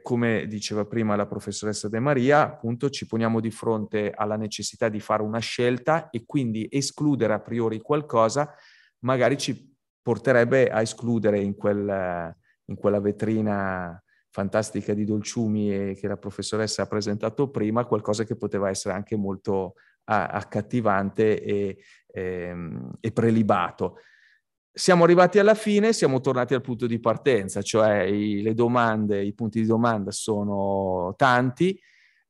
come diceva prima la professoressa De Maria, appunto ci poniamo di fronte alla necessità di fare una scelta e quindi escludere a priori qualcosa magari ci porterebbe a escludere in, quel, in quella vetrina fantastica di dolciumi che la professoressa ha presentato prima, qualcosa che poteva essere anche molto accattivante e, e, ehm, e prelibato siamo arrivati alla fine, siamo tornati al punto di partenza, cioè i, le domande, i punti di domanda sono tanti.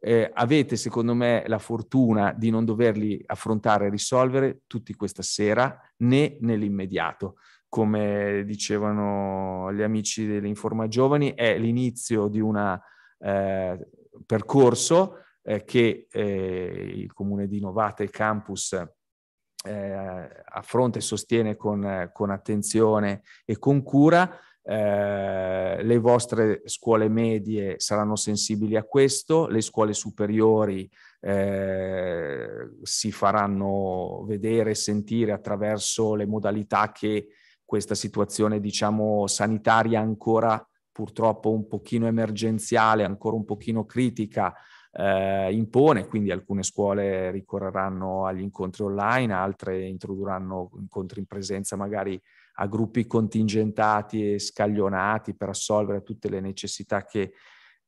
Eh, avete, secondo me, la fortuna di non doverli affrontare e risolvere tutti questa sera né nell'immediato. Come dicevano gli amici dell'Informa Giovani, è l'inizio di un eh, percorso eh, che eh, il comune di Novata e il campus eh, affronta e sostiene con, con, attenzione e con cura. Eh, le vostre scuole medie saranno sensibili a questo, le scuole superiori eh, si faranno vedere e sentire attraverso le modalità che questa situazione diciamo sanitaria ancora purtroppo un pochino emergenziale, ancora un pochino critica, eh, impone, quindi alcune scuole ricorreranno agli incontri online, altre introdurranno incontri in presenza magari a gruppi contingentati e scaglionati per assolvere tutte le necessità che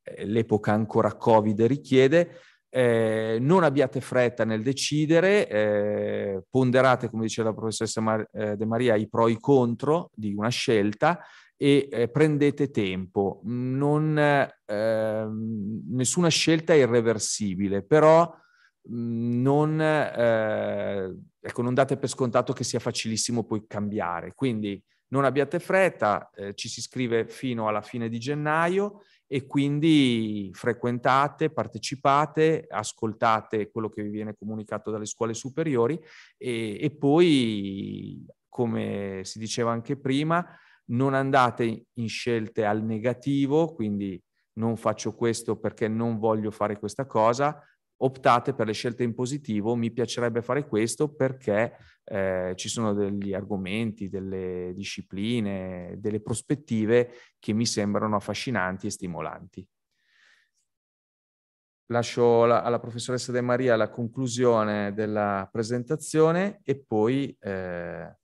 eh, l'epoca ancora Covid richiede. Eh, non abbiate fretta nel decidere, eh, ponderate, come diceva la professoressa Mar- eh, De Maria, i pro e i contro di una scelta, e eh, prendete tempo. Non, eh, nessuna scelta è irreversibile, però mm, non, eh, ecco, non date per scontato che sia facilissimo poi cambiare. Quindi non abbiate fretta, eh, ci si scrive fino alla fine di gennaio e quindi frequentate, partecipate, ascoltate quello che vi viene comunicato dalle scuole superiori e, e poi, come si diceva anche prima, non andate in scelte al negativo, quindi non faccio questo perché non voglio fare questa cosa, optate per le scelte in positivo, mi piacerebbe fare questo perché eh, ci sono degli argomenti, delle discipline, delle prospettive che mi sembrano affascinanti e stimolanti. Lascio la, alla professoressa De Maria la conclusione della presentazione e poi... Eh,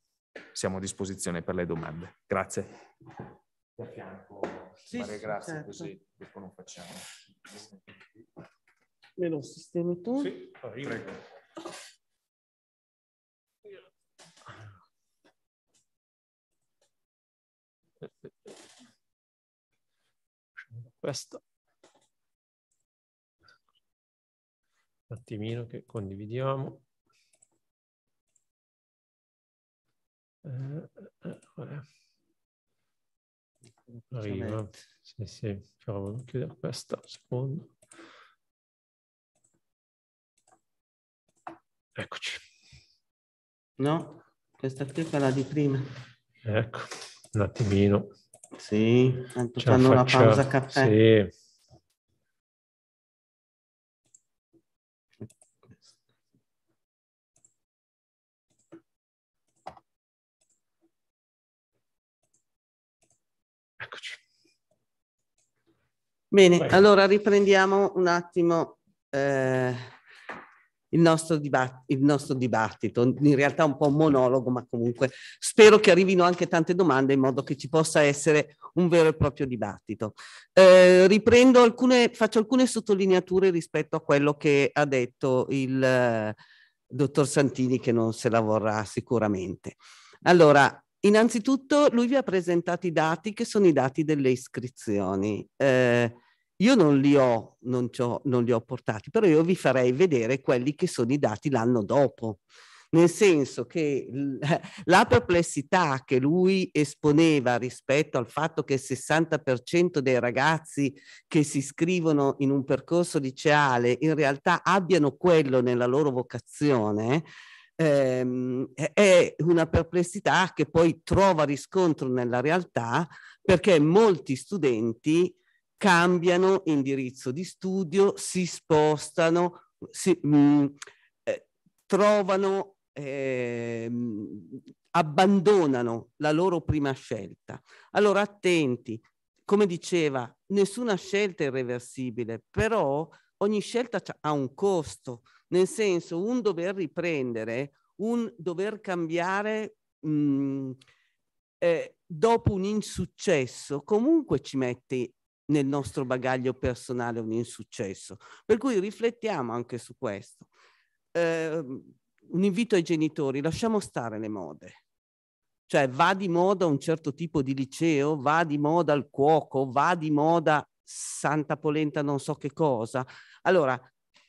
siamo a disposizione per le domande. Grazie. Da fianco, sì, fare grazie certo. così dopo non facciamo. Me lo sistemi tu? Sì, arriva. Ah, Questo. Un attimino che condividiamo. Eh, eh, eh, eh Arriva. Sì, sì, facciamo chiudere questa. Secondo. Eccoci. No, questa qui è quella di prima. Ecco, un attimino. Sì, tanto fanno una pausa caffè. Sì. Bene, Vai. allora riprendiamo un attimo eh, il, nostro il, nostro dibattito, in realtà un po' un monologo, ma comunque spero che arrivino anche tante domande in modo che ci possa essere un vero e proprio dibattito. Eh, riprendo alcune, faccio alcune sottolineature rispetto a quello che ha detto il eh, dottor Santini, che non se la vorrà sicuramente. Allora, Innanzitutto lui vi ha presentato i dati che sono i dati delle iscrizioni. Eh, io non li, ho, non, non li ho portati, però io vi farei vedere quelli che sono i dati l'anno dopo nel senso che la perplessità che lui esponeva rispetto al fatto che il 60% dei ragazzi che si iscrivono in un percorso liceale in realtà abbiano quello nella loro vocazione, ehm, è una perplessità che poi trova riscontro nella realtà perché molti studenti cambiano indirizzo di studio, si spostano, si, mh, mm, eh, trovano, eh, abbandonano la loro prima scelta. Allora attenti, come diceva, nessuna scelta è irreversibile, però ogni scelta ha un costo nel senso un dover riprendere, un dover cambiare mh, mm, eh, dopo un insuccesso, comunque ci mette nel nostro bagaglio personale un insuccesso. Per cui riflettiamo anche su questo. Eh, un invito ai genitori, lasciamo stare le mode. Cioè va di moda un certo tipo di liceo, va di moda il cuoco, va di moda santa polenta non so che cosa. Allora,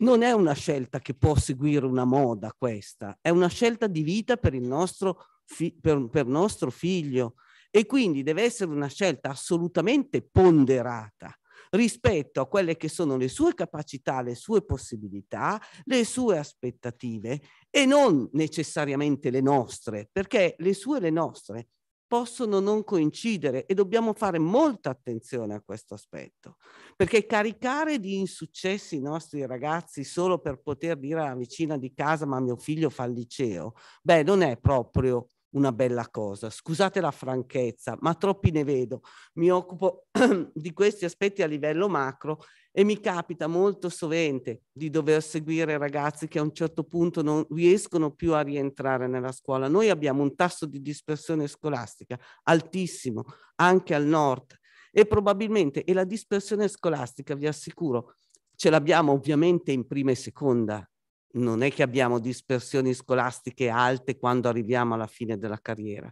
non è una scelta che può seguire una moda questa, è una scelta di vita per il nostro, fi- per, per nostro figlio e quindi deve essere una scelta assolutamente ponderata rispetto a quelle che sono le sue capacità, le sue possibilità, le sue aspettative e non necessariamente le nostre, perché le sue e le nostre possono non coincidere e dobbiamo fare molta attenzione a questo aspetto, perché caricare di insuccessi i nostri ragazzi solo per poter dire alla vicina di casa ma mio figlio fa il liceo, beh non è proprio una bella cosa, scusate la franchezza, ma troppi ne vedo, mi occupo di questi aspetti a livello macro e mi capita molto sovente di dover seguire ragazzi che a un certo punto non riescono più a rientrare nella scuola. Noi abbiamo un tasso di dispersione scolastica altissimo, anche al nord, e probabilmente, e la dispersione scolastica, vi assicuro, ce l'abbiamo ovviamente in prima e seconda, non è che abbiamo dispersioni scolastiche alte quando arriviamo alla fine della carriera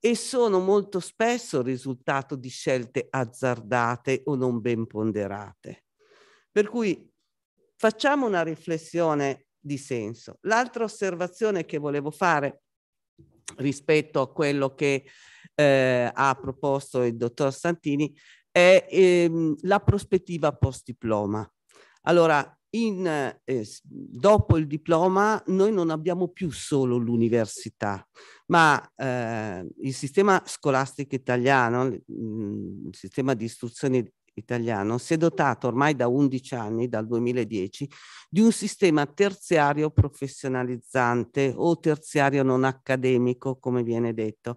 e sono molto spesso il risultato di scelte azzardate o non ben ponderate. Per cui facciamo una riflessione di senso. L'altra osservazione che volevo fare rispetto a quello che eh, ha proposto il dottor Santini è ehm, la prospettiva post diploma. Allora, in, eh, dopo il diploma noi non abbiamo più solo l'università, ma eh, il sistema scolastico italiano, il mm, sistema di istruzione italiano si è dotato ormai da 11 anni, dal 2010, di un sistema terziario professionalizzante o terziario non accademico, come viene detto.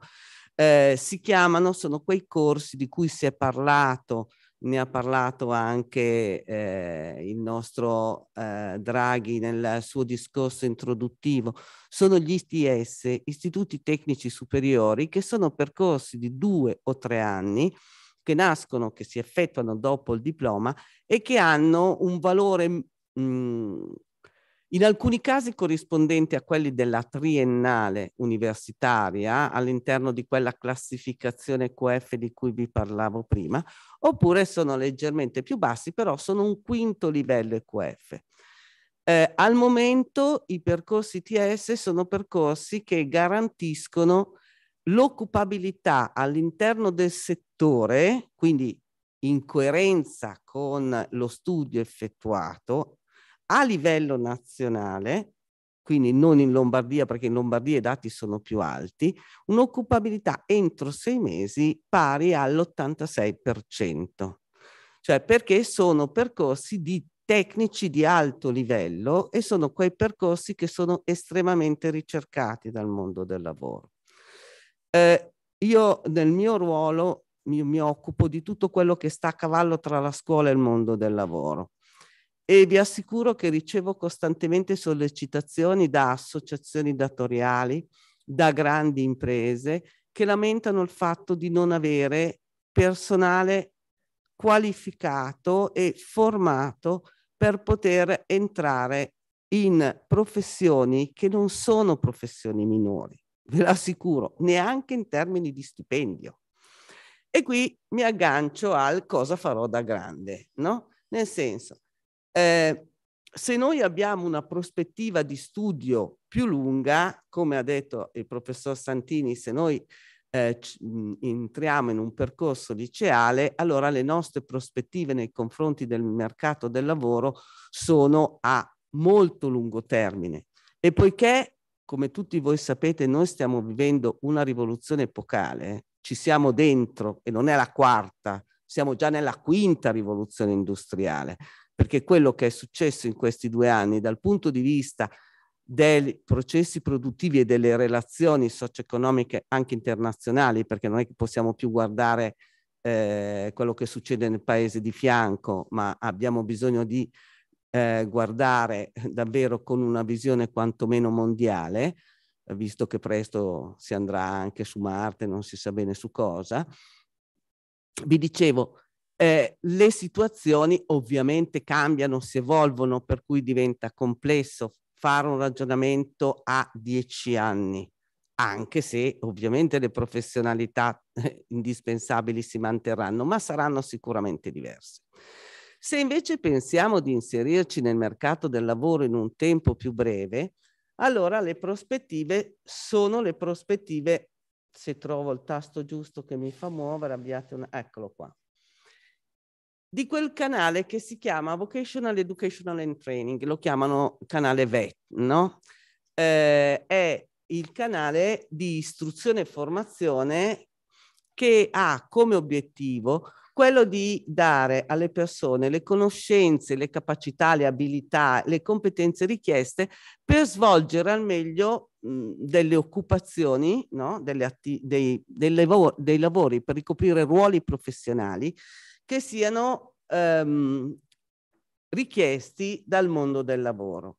Eh, si chiamano, sono quei corsi di cui si è parlato ne ha parlato anche eh, il nostro eh, Draghi nel suo discorso introduttivo, sono gli ITS, istituti tecnici superiori, che sono percorsi di due o tre anni che nascono, che si effettuano dopo il diploma e che hanno un valore mh, mm, in alcuni casi corrispondente a quelli della triennale universitaria all'interno di quella classificazione QF di cui vi parlavo prima, oppure sono leggermente più bassi, però sono un quinto livello QF. Eh, al momento i percorsi TS sono percorsi che garantiscono l'occupabilità all'interno del settore settore, quindi in coerenza con lo studio effettuato a livello nazionale, quindi non in Lombardia perché in Lombardia i dati sono più alti, un'occupabilità entro sei mesi pari all'86%, cioè perché sono percorsi di tecnici di alto livello e sono quei percorsi che sono estremamente ricercati dal mondo del lavoro. Eh, io nel mio ruolo mi, mi occupo di tutto quello che sta a cavallo tra la scuola e il mondo del lavoro e vi assicuro che ricevo costantemente sollecitazioni da associazioni datoriali, da grandi imprese che lamentano il fatto di non avere personale qualificato e formato per poter entrare in professioni che non sono professioni minori, ve l'assicuro, neanche in termini di stipendio. E qui mi aggancio al cosa farò da grande, no? Nel senso, eh, se noi abbiamo una prospettiva di studio più lunga, come ha detto il professor Santini, se noi eh, mm, entriamo in un percorso liceale, allora le nostre prospettive nei confronti del mercato del lavoro sono a molto lungo termine. E poiché, come tutti voi sapete, noi stiamo vivendo una rivoluzione epocale, ci siamo dentro e non è la quarta, siamo già nella quinta rivoluzione industriale, perché quello che è successo in questi due anni dal punto di vista dei processi produttivi e delle relazioni socio-economiche anche internazionali, perché non è che possiamo più guardare eh, quello che succede nel paese di fianco, ma abbiamo bisogno di eh, guardare davvero con una visione quantomeno mondiale, visto che presto si andrà anche su Marte, non si sa bene su cosa. Vi dicevo, eh, le situazioni ovviamente cambiano, si evolvono, per cui diventa complesso fare un ragionamento a dieci anni, anche se ovviamente le professionalità eh, indispensabili si manterranno, ma saranno sicuramente diverse. Se invece pensiamo di inserirci nel mercato del lavoro in un tempo più breve, allora le prospettive sono le prospettive, se trovo il tasto giusto che mi fa muovere, abbiate un, eccolo qua, di quel canale che si chiama Vocational Educational and Training, lo chiamano canale VET, no? Eh, è il canale di istruzione e formazione che ha come obiettivo quello di dare alle persone le conoscenze, le capacità, le abilità, le competenze richieste per svolgere al meglio mh, mhmm, delle occupazioni, no? delle dei, dei, lavori, dei, lavori, per ricoprire ruoli professionali che siano ehm, richiesti dal mondo del lavoro.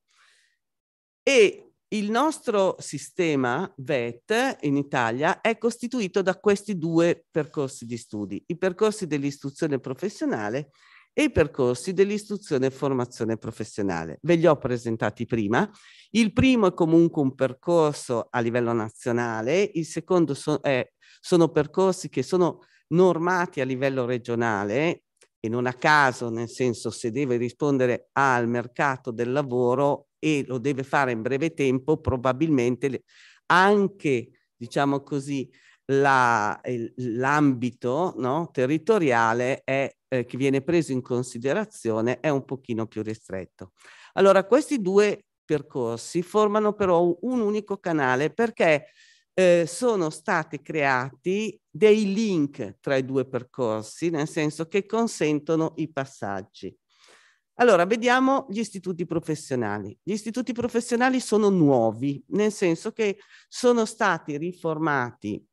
E il nostro sistema VET in Italia è costituito da questi due percorsi di studi, i percorsi dell'istruzione professionale e i percorsi dell'istruzione e formazione professionale. Ve li ho presentati prima. Il primo è comunque un percorso a livello nazionale, il secondo so è, sono percorsi che sono normati a livello regionale e non a caso, nel senso se deve rispondere al mercato del lavoro e lo deve fare in breve tempo, probabilmente anche, diciamo così, l'ambito no, territoriale è, eh, che viene preso in considerazione è un pochino più ristretto. Allora, questi due percorsi formano però un unico canale perché eh, sono stati creati dei link tra i due percorsi, nel senso che consentono i passaggi. Allora, vediamo gli istituti professionali. Gli istituti professionali sono nuovi, nel senso che sono stati riformati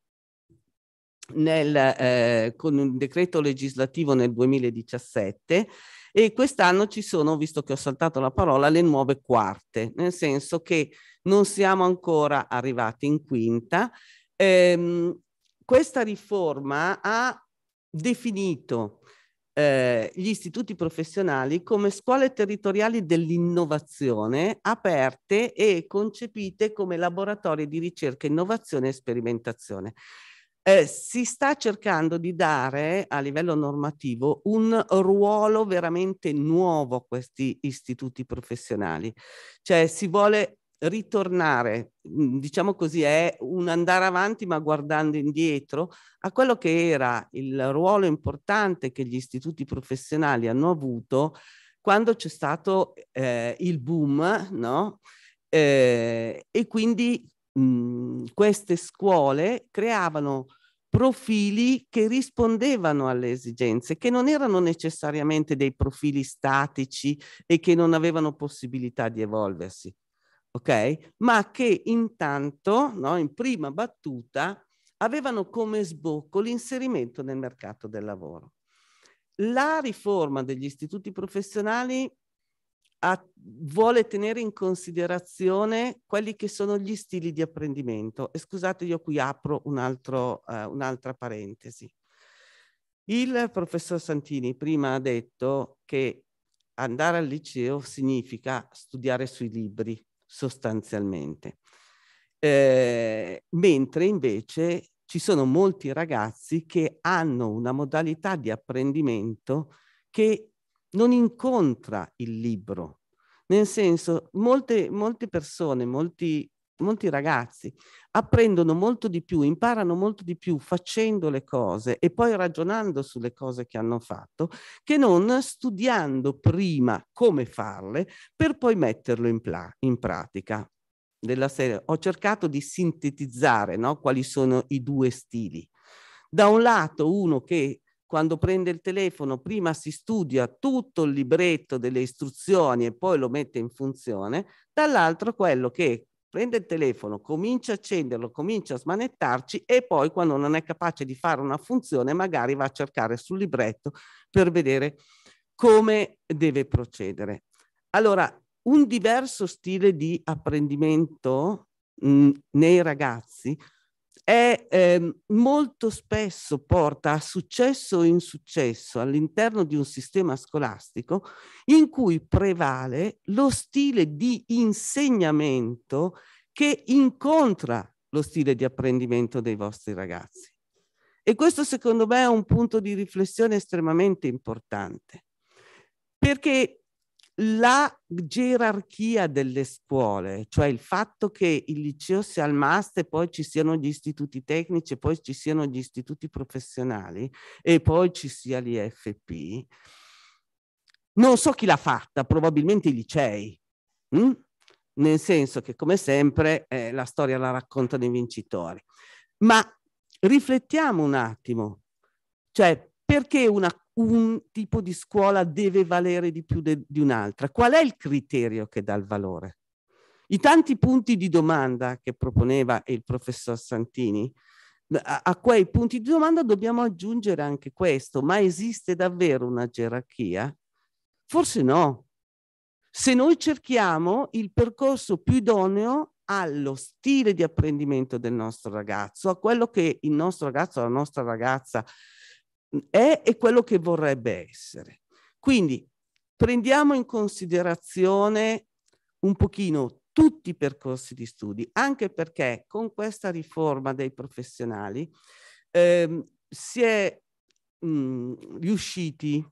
nel, eh, con un decreto legislativo nel 2017 e quest'anno ci sono, visto che ho saltato la parola, le nuove quarte, nel senso che non siamo ancora arrivati in quinta. Ehm, questa riforma ha definito eh, gli istituti professionali come scuole territoriali dell'innovazione aperte e concepite come laboratori di ricerca, innovazione e sperimentazione. Eh, si sta cercando di dare a livello normativo un ruolo veramente nuovo a questi istituti professionali, cioè si vuole ritornare, mm, diciamo così, è un andare avanti ma guardando indietro a quello che era il ruolo importante che gli istituti professionali hanno avuto quando c'è stato eh, il boom, no? Eh, e quindi mh, mm, queste scuole creavano profili che rispondevano alle esigenze, che non erano necessariamente dei profili statici e che non avevano possibilità di evolversi ok? Ma che intanto, no, in prima battuta, avevano come sbocco l'inserimento nel mercato del lavoro. La riforma degli istituti professionali a, vuole tenere in considerazione quelli che sono gli stili di apprendimento. E scusate, io qui apro eh, un'altra uh, un parentesi. Il professor Santini prima ha detto che andare al liceo significa studiare sui libri, sostanzialmente. Eh, mentre invece ci sono molti ragazzi che hanno una modalità di apprendimento che non incontra il libro. Nel senso, molte, molte persone, molti molti ragazzi apprendono molto di più, imparano molto di più facendo le cose e poi ragionando sulle cose che hanno fatto, che non studiando prima come farle per poi metterlo in, in pratica. Della serie. Ho cercato di sintetizzare no? quali sono i due stili. Da un lato uno che quando prende il telefono prima si studia tutto il libretto delle istruzioni e poi lo mette in funzione, dall'altro quello che prende il telefono, comincia a accenderlo, comincia a smanettarci e poi quando non è capace di fare una funzione magari va a cercare sul libretto per vedere come deve procedere. Allora, un diverso stile di apprendimento mh, nei ragazzi è eh, molto spesso porta a successo o insuccesso all'interno di un sistema scolastico in cui prevale lo stile di insegnamento che incontra lo stile di apprendimento dei vostri ragazzi. E questo secondo me è un punto di riflessione estremamente importante, perché la gerarchia delle scuole, cioè il fatto che il liceo sia al master, poi ci siano gli istituti tecnici, poi ci siano gli istituti professionali e poi ci sia l'IFP, non so chi l'ha fatta, probabilmente i licei, mh? Mm? nel senso che come sempre eh, la storia la raccontano i vincitori. Ma riflettiamo un attimo, cioè perché una un tipo di scuola deve valere di più de, di un'altra. Qual è il criterio che dà il valore? I tanti punti di domanda che proponeva il professor Santini, a, a quei punti di domanda dobbiamo aggiungere anche questo, ma esiste davvero una gerarchia? Forse no. Se noi cerchiamo il percorso più idoneo allo stile di apprendimento del nostro ragazzo, a quello che il nostro ragazzo, la nostra ragazza è e quello che vorrebbe essere. Quindi prendiamo in considerazione un pochino tutti i percorsi di studi, anche perché con questa riforma dei professionali ehm, si è mh, mm, riusciti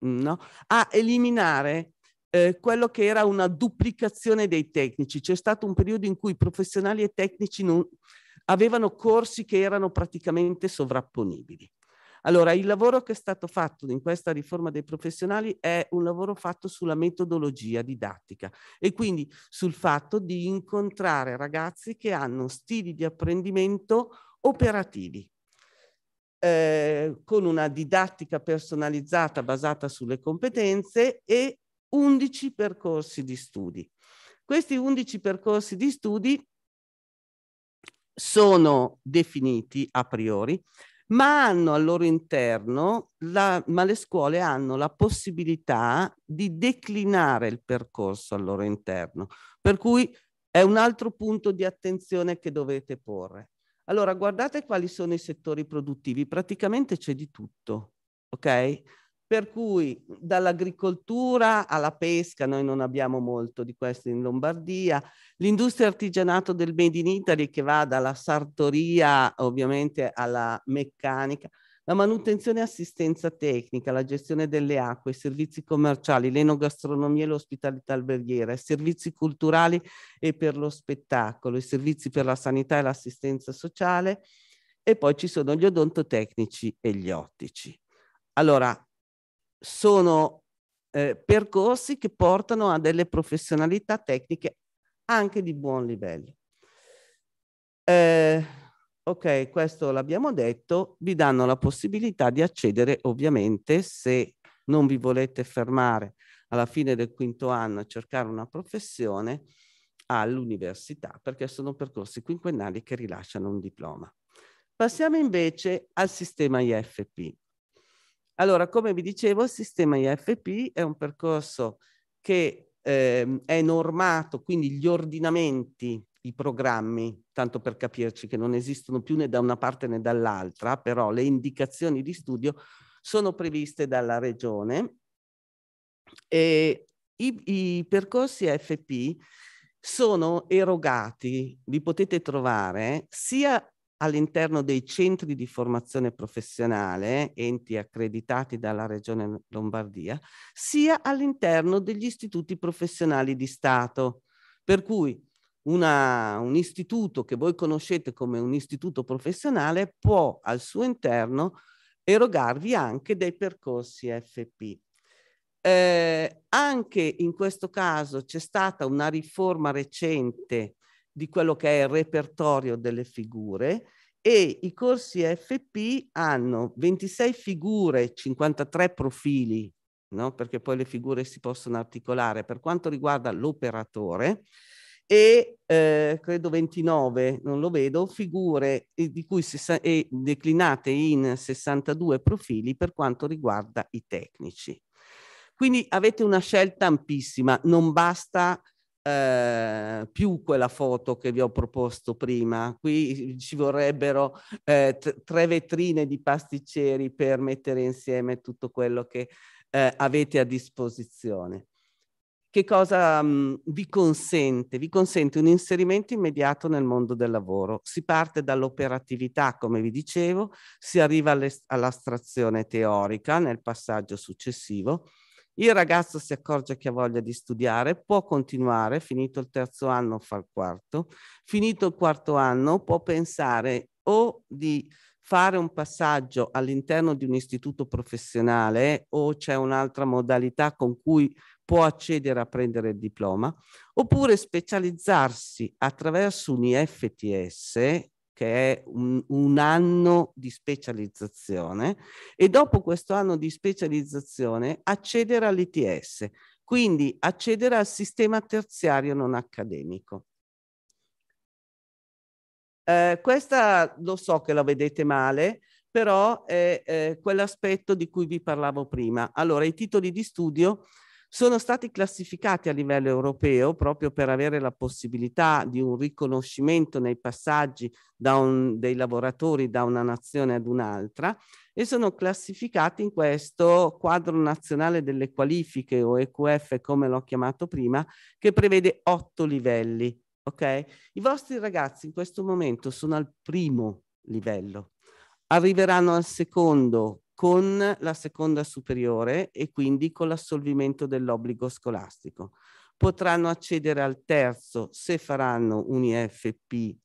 mh, mm, no, a eliminare eh, quello che era una duplicazione dei tecnici. C'è stato un periodo in cui professionali e tecnici non, avevano corsi che erano praticamente sovrapponibili. Allora, il lavoro che è stato fatto in questa riforma dei professionali è un lavoro fatto sulla metodologia didattica e quindi sul fatto di incontrare ragazzi che hanno stili di apprendimento operativi. Eh, con una didattica personalizzata basata sulle competenze e 11 percorsi di studi. Questi 11 percorsi di studi sono definiti a priori ma hanno al loro interno, la, ma le scuole hanno la possibilità di declinare il percorso al loro interno, per cui è un altro punto di attenzione che dovete porre. Allora, guardate quali sono i settori produttivi, praticamente c'è di tutto, ok? Per cui dall'agricoltura alla pesca, noi non abbiamo molto di questo in Lombardia, l'industria artigianato del Made in Italy che va dalla sartoria ovviamente alla meccanica, la manutenzione e assistenza tecnica, la gestione delle acque, i servizi commerciali, l'enogastronomia e l'ospitalità alberghiera, i servizi culturali e per lo spettacolo, i servizi per la sanità e l'assistenza sociale e poi ci sono gli odontotecnici e gli ottici. Allora, sono eh, percorsi che portano a delle professionalità tecniche anche di buon livello. Eh, ok, questo l'abbiamo detto, vi danno la possibilità di accedere ovviamente se non vi volete fermare alla fine del quinto anno a cercare una professione all'università perché sono percorsi quinquennali che rilasciano un diploma. Passiamo invece al sistema IFP. Allora, come vi dicevo, il sistema IFP è un percorso che eh, è normato, quindi gli ordinamenti, i programmi, tanto per capirci che non esistono più né da una parte né dall'altra, però le indicazioni di studio sono previste dalla regione e i, i percorsi IFP sono erogati, li potete trovare sia all'interno dei centri di formazione professionale, enti accreditati dalla Regione Lombardia, sia all'interno degli istituti professionali di Stato. Per cui una, un istituto che voi conoscete come un istituto professionale può al suo interno erogarvi anche dei percorsi FP. Eh, anche in questo caso c'è stata una riforma recente di quello che è il repertorio delle figure e i corsi FP hanno 26 figure, 53 profili, no? perché poi le figure si possono articolare per quanto riguarda l'operatore e eh, credo 29, non lo vedo, figure di cui si sa- declinate in 62 profili per quanto riguarda i tecnici. Quindi avete una scelta ampissima, non basta eh, più quella foto che vi ho proposto prima. Qui eh, ci vorrebbero eh, tre vetrine di pasticceri per mettere insieme tutto quello che eh, avete a disposizione. Che cosa mh, mm, vi consente? Vi consente un inserimento immediato nel mondo del lavoro. Si parte dall'operatività, come vi dicevo, si arriva all'astrazione teorica nel passaggio successivo il ragazzo si accorge che ha voglia di studiare, può continuare, finito il terzo anno fa il quarto, finito il quarto anno può pensare o di fare un passaggio all'interno di un istituto professionale o c'è un'altra modalità con cui può accedere a prendere il diploma, oppure specializzarsi attraverso un IFTS che è un, un, anno di specializzazione e dopo questo anno di specializzazione accedere all'ITS, quindi accedere al sistema terziario non accademico. Eh, questa lo so che la vedete male, però è eh, quell'aspetto di cui vi parlavo prima. Allora, i titoli di studio sono stati classificati a livello europeo proprio per avere la possibilità di un riconoscimento nei passaggi un, dei lavoratori da una nazione ad un'altra e sono classificati in questo quadro nazionale delle qualifiche o EQF come l'ho chiamato prima che prevede otto livelli. Okay? I vostri ragazzi in questo momento sono al primo livello, arriveranno al secondo con la seconda superiore e quindi con l'assolvimento dell'obbligo scolastico. Potranno accedere al terzo se faranno un IFP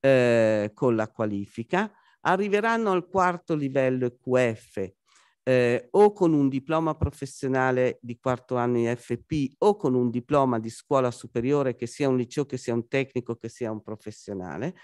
eh, con la qualifica, arriveranno al quarto livello EQF eh, o con un diploma professionale di quarto anno IFP o con un diploma di scuola superiore che sia un liceo, che sia un tecnico, che sia un professionale,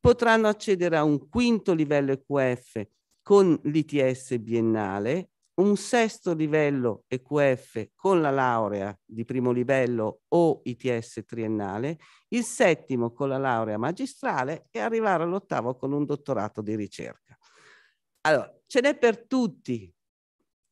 potranno accedere a un quinto livello EQF con l'ITS biennale, un sesto livello EQF con la laurea di primo livello o ITS triennale, il settimo con la laurea magistrale e arrivare all'ottavo con un dottorato di ricerca. Allora, ce n'è per tutti,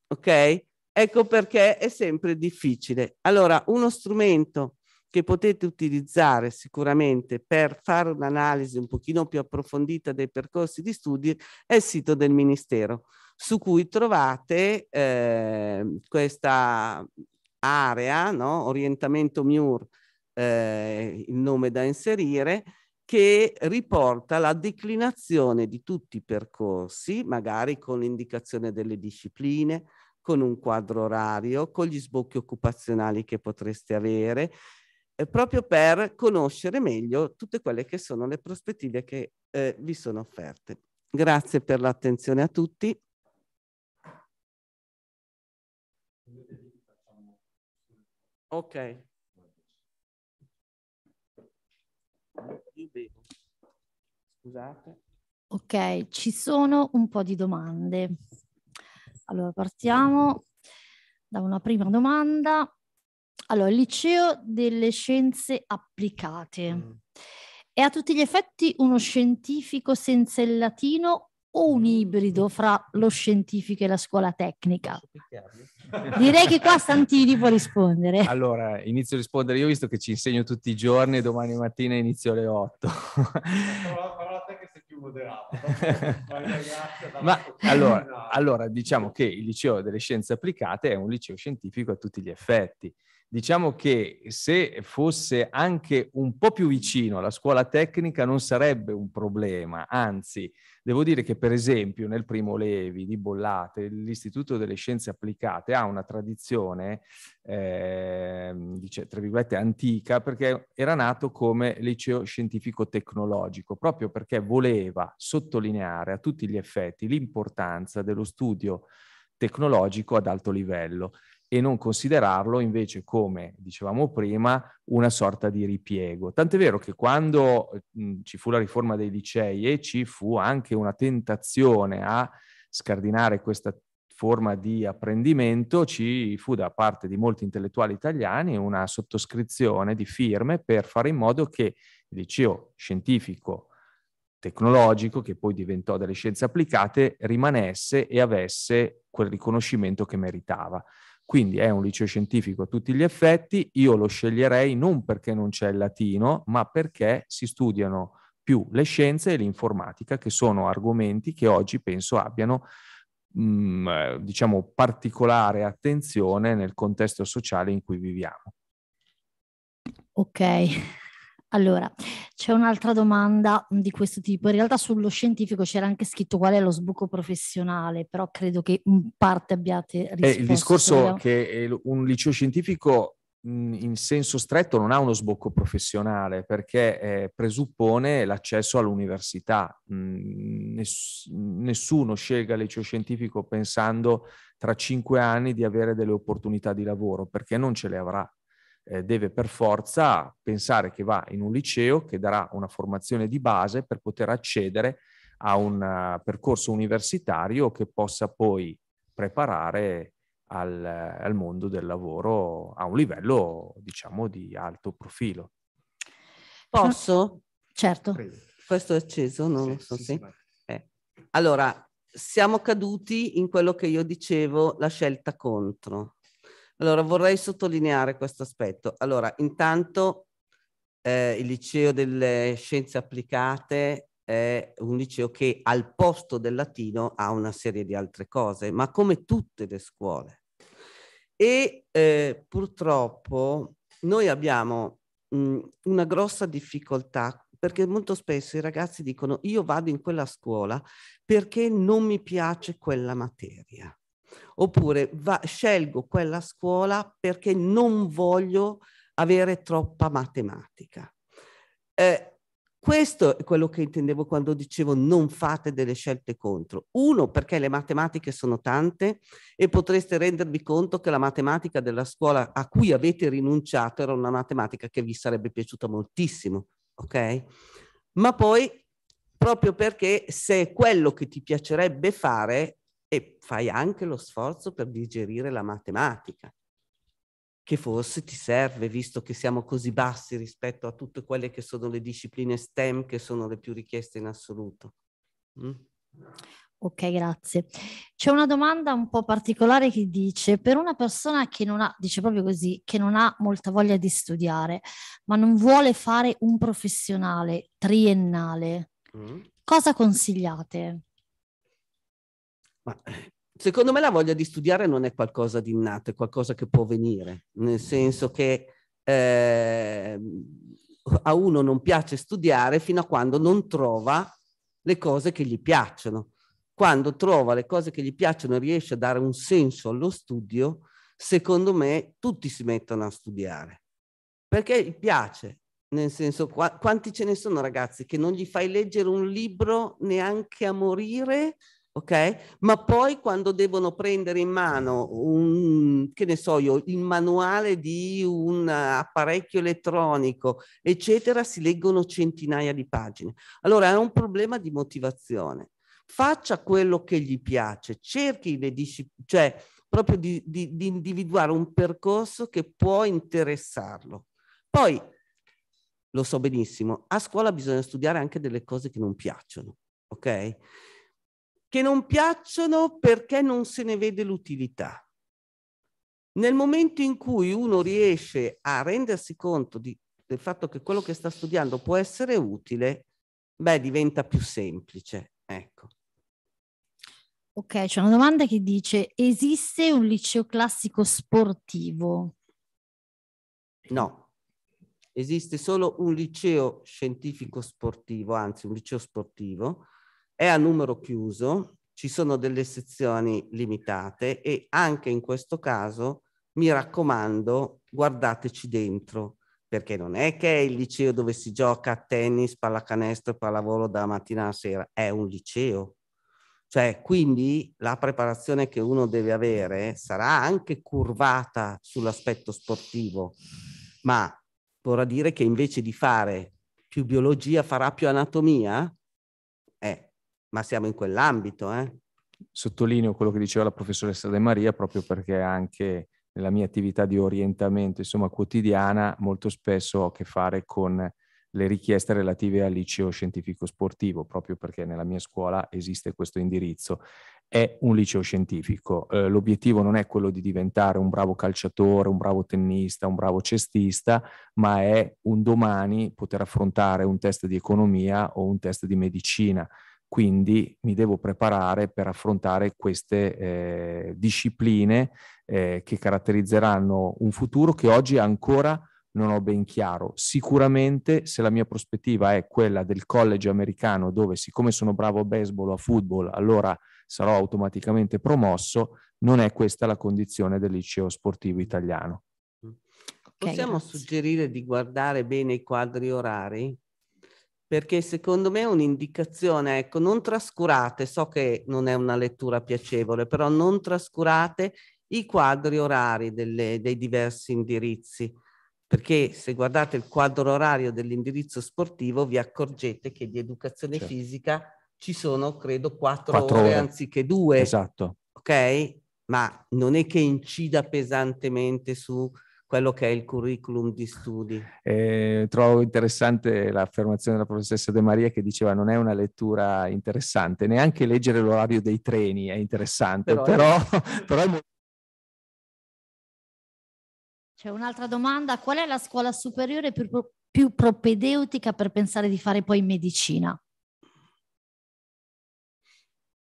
ok? Ecco perché è sempre difficile. Allora, uno strumento che potete utilizzare sicuramente per fare un'analisi un pochino più approfondita dei percorsi di studi è il sito del Ministero, su cui trovate eh, questa area, no? orientamento MIUR, eh, il nome da inserire, che riporta la declinazione di tutti i percorsi, magari con l'indicazione delle discipline, con un quadro orario, con gli sbocchi occupazionali che potreste avere, eh, proprio per conoscere meglio tutte quelle che sono le prospettive che eh, vi sono offerte. Grazie per l'attenzione a tutti. Ok. Scusate. Ok, ci sono un po' di domande. Allora partiamo da una prima domanda allora, liceo delle scienze applicate. Mm. È a tutti gli effetti uno scientifico senza il latino o un mm. ibrido fra lo scientifico e la scuola tecnica? Direi che qua Santini può rispondere. Allora, inizio a rispondere io visto che ci insegno tutti i giorni e domani mattina inizio alle 8. che sei più Ma allora, allora, diciamo che il liceo delle scienze applicate è un liceo scientifico a tutti gli effetti diciamo che se fosse anche un po' più vicino alla scuola tecnica non sarebbe un problema, anzi devo dire che per esempio nel primo Levi di Bollate l'Istituto delle Scienze Applicate ha una tradizione, eh, dice, tra virgolette, antica perché era nato come liceo scientifico tecnologico, proprio perché voleva sottolineare a tutti gli effetti l'importanza dello studio tecnologico ad alto livello e non considerarlo invece come dicevamo prima una sorta di ripiego. Tant'è vero che quando mh, ci fu la riforma dei licei e ci fu anche una tentazione a scardinare questa forma di apprendimento, ci fu da parte di molti intellettuali italiani una sottoscrizione di firme per fare in modo che il liceo scientifico tecnologico, che poi diventò delle scienze applicate, rimanesse e avesse quel riconoscimento che meritava. Quindi è un liceo scientifico a tutti gli effetti, io lo sceglierei non perché non c'è il latino, ma perché si studiano più le scienze e l'informatica, che sono argomenti che oggi penso abbiano mh, mm, eh, diciamo particolare attenzione nel contesto sociale in cui viviamo. Ok, allora, c'è un'altra domanda di questo tipo. In realtà sullo scientifico c'era anche scritto qual è lo sbuco professionale, però credo che in parte abbiate risposto. Eh, il discorso è che eh, un liceo scientifico in senso stretto non ha uno sbocco professionale perché eh, presuppone l'accesso all'università. Mm, ness- nessuno scelga liceo scientifico pensando tra cinque anni di avere delle opportunità di lavoro perché non ce le avrà eh, deve per forza pensare che va in un liceo che darà una formazione di base per poter accedere a un uh, percorso universitario che possa poi preparare al, eh, al, mondo del lavoro a un livello, diciamo, di alto profilo. Posso? Certo. Prego. Questo è acceso, non sì, lo so. Sì, sì. Eh. Allora, siamo caduti in quello che io dicevo, la scelta contro. Allora, vorrei sottolineare questo aspetto. Allora, intanto eh, il liceo delle scienze applicate è un liceo che al posto del latino ha una serie di altre cose, ma come tutte le scuole. E eh, purtroppo noi abbiamo mh, mm, una grossa difficoltà perché molto spesso i ragazzi dicono io vado in quella scuola perché non mi piace quella materia oppure va, scelgo quella scuola perché non voglio avere troppa matematica. Eh, questo è quello che intendevo quando dicevo non fate delle scelte contro. Uno, perché le matematiche sono tante e potreste rendervi conto che la matematica della scuola a cui avete rinunciato era una matematica che vi sarebbe piaciuta moltissimo, ok? Ma poi, proprio perché se è quello che ti piacerebbe fare, e fai anche lo sforzo per digerire la matematica, che forse ti serve visto che siamo così bassi rispetto a tutte quelle che sono le discipline STEM che sono le più richieste in assoluto. Mm? Ok, grazie. C'è una domanda un po' particolare che dice, per una persona che non ha, dice proprio così, che non ha molta voglia di studiare, ma non vuole fare un professionale triennale, mm. cosa consigliate? Ma secondo me la voglia di studiare non è qualcosa di innato, è qualcosa che può venire, nel senso che eh, a uno non piace studiare fino a quando non trova le cose che gli piacciono. Quando trova le cose che gli piacciono e riesce a dare un senso allo studio, secondo me tutti si mettono a studiare perché gli piace. Nel senso, qu- quanti ce ne sono ragazzi che non gli fai leggere un libro neanche a morire ok? Ma poi quando devono prendere in mano un, che ne so io, il manuale di un apparecchio elettronico, eccetera, si leggono centinaia di pagine. Allora è un problema di motivazione. Faccia quello che gli piace, cerchi le discipline, cioè proprio di, di, di individuare un percorso che può interessarlo. Poi, lo so benissimo, a scuola bisogna studiare anche delle cose che non piacciono, ok? che non piacciono perché non se ne vede l'utilità. Nel momento in cui uno riesce a rendersi conto di, del fatto che quello che sta studiando può essere utile, beh, diventa più semplice. Ecco. Ok, c'è una domanda che dice: esiste un liceo classico sportivo? No, esiste solo un liceo scientifico sportivo, anzi un liceo sportivo, è a numero chiuso, ci sono delle sezioni limitate e anche in questo caso mi raccomando guardateci dentro perché non è che è il liceo dove si gioca a tennis, pallacanestro e pallavolo da mattina a sera, è un liceo. Cioè, quindi la preparazione che uno deve avere sarà anche curvata sull'aspetto sportivo, ma vorrà dire che invece di fare più biologia farà più anatomia? ma siamo in quell'ambito. Eh? Sottolineo quello che diceva la professoressa De Maria proprio perché anche nella mia attività di orientamento insomma, quotidiana molto spesso ho a che fare con le richieste relative al liceo scientifico sportivo, proprio perché nella mia scuola esiste questo indirizzo. È un liceo scientifico. Eh, l'obiettivo non è quello di diventare un bravo calciatore, un bravo tennista, un bravo cestista, ma è un domani poter affrontare un test di economia o un test di medicina quindi mi devo preparare per affrontare queste eh, discipline eh, che caratterizzeranno un futuro che oggi ancora non ho ben chiaro. Sicuramente se la mia prospettiva è quella del college americano dove siccome sono bravo a baseball o a football allora sarò automaticamente promosso, non è questa la condizione del liceo sportivo italiano. Mm. Okay, Possiamo grazie. suggerire di guardare bene i quadri orari? perché secondo me è un'indicazione, ecco, non trascurate, so che non è una lettura piacevole, però non trascurate i quadri orari delle, dei diversi indirizzi, perché se guardate il quadro orario dell'indirizzo sportivo vi accorgete che di educazione certo. fisica ci sono, credo, quattro, quattro ore, ore anziché due. Esatto. Ok? Ma non è che incida pesantemente su quello che è il curriculum di studi. Eh, trovo interessante l'affermazione della professoressa De Maria che diceva non è una lettura interessante, neanche leggere l'orario dei treni è interessante, però, però, è... però è C'è un'altra domanda, qual è la scuola superiore più, più propedeutica per pensare di fare poi medicina?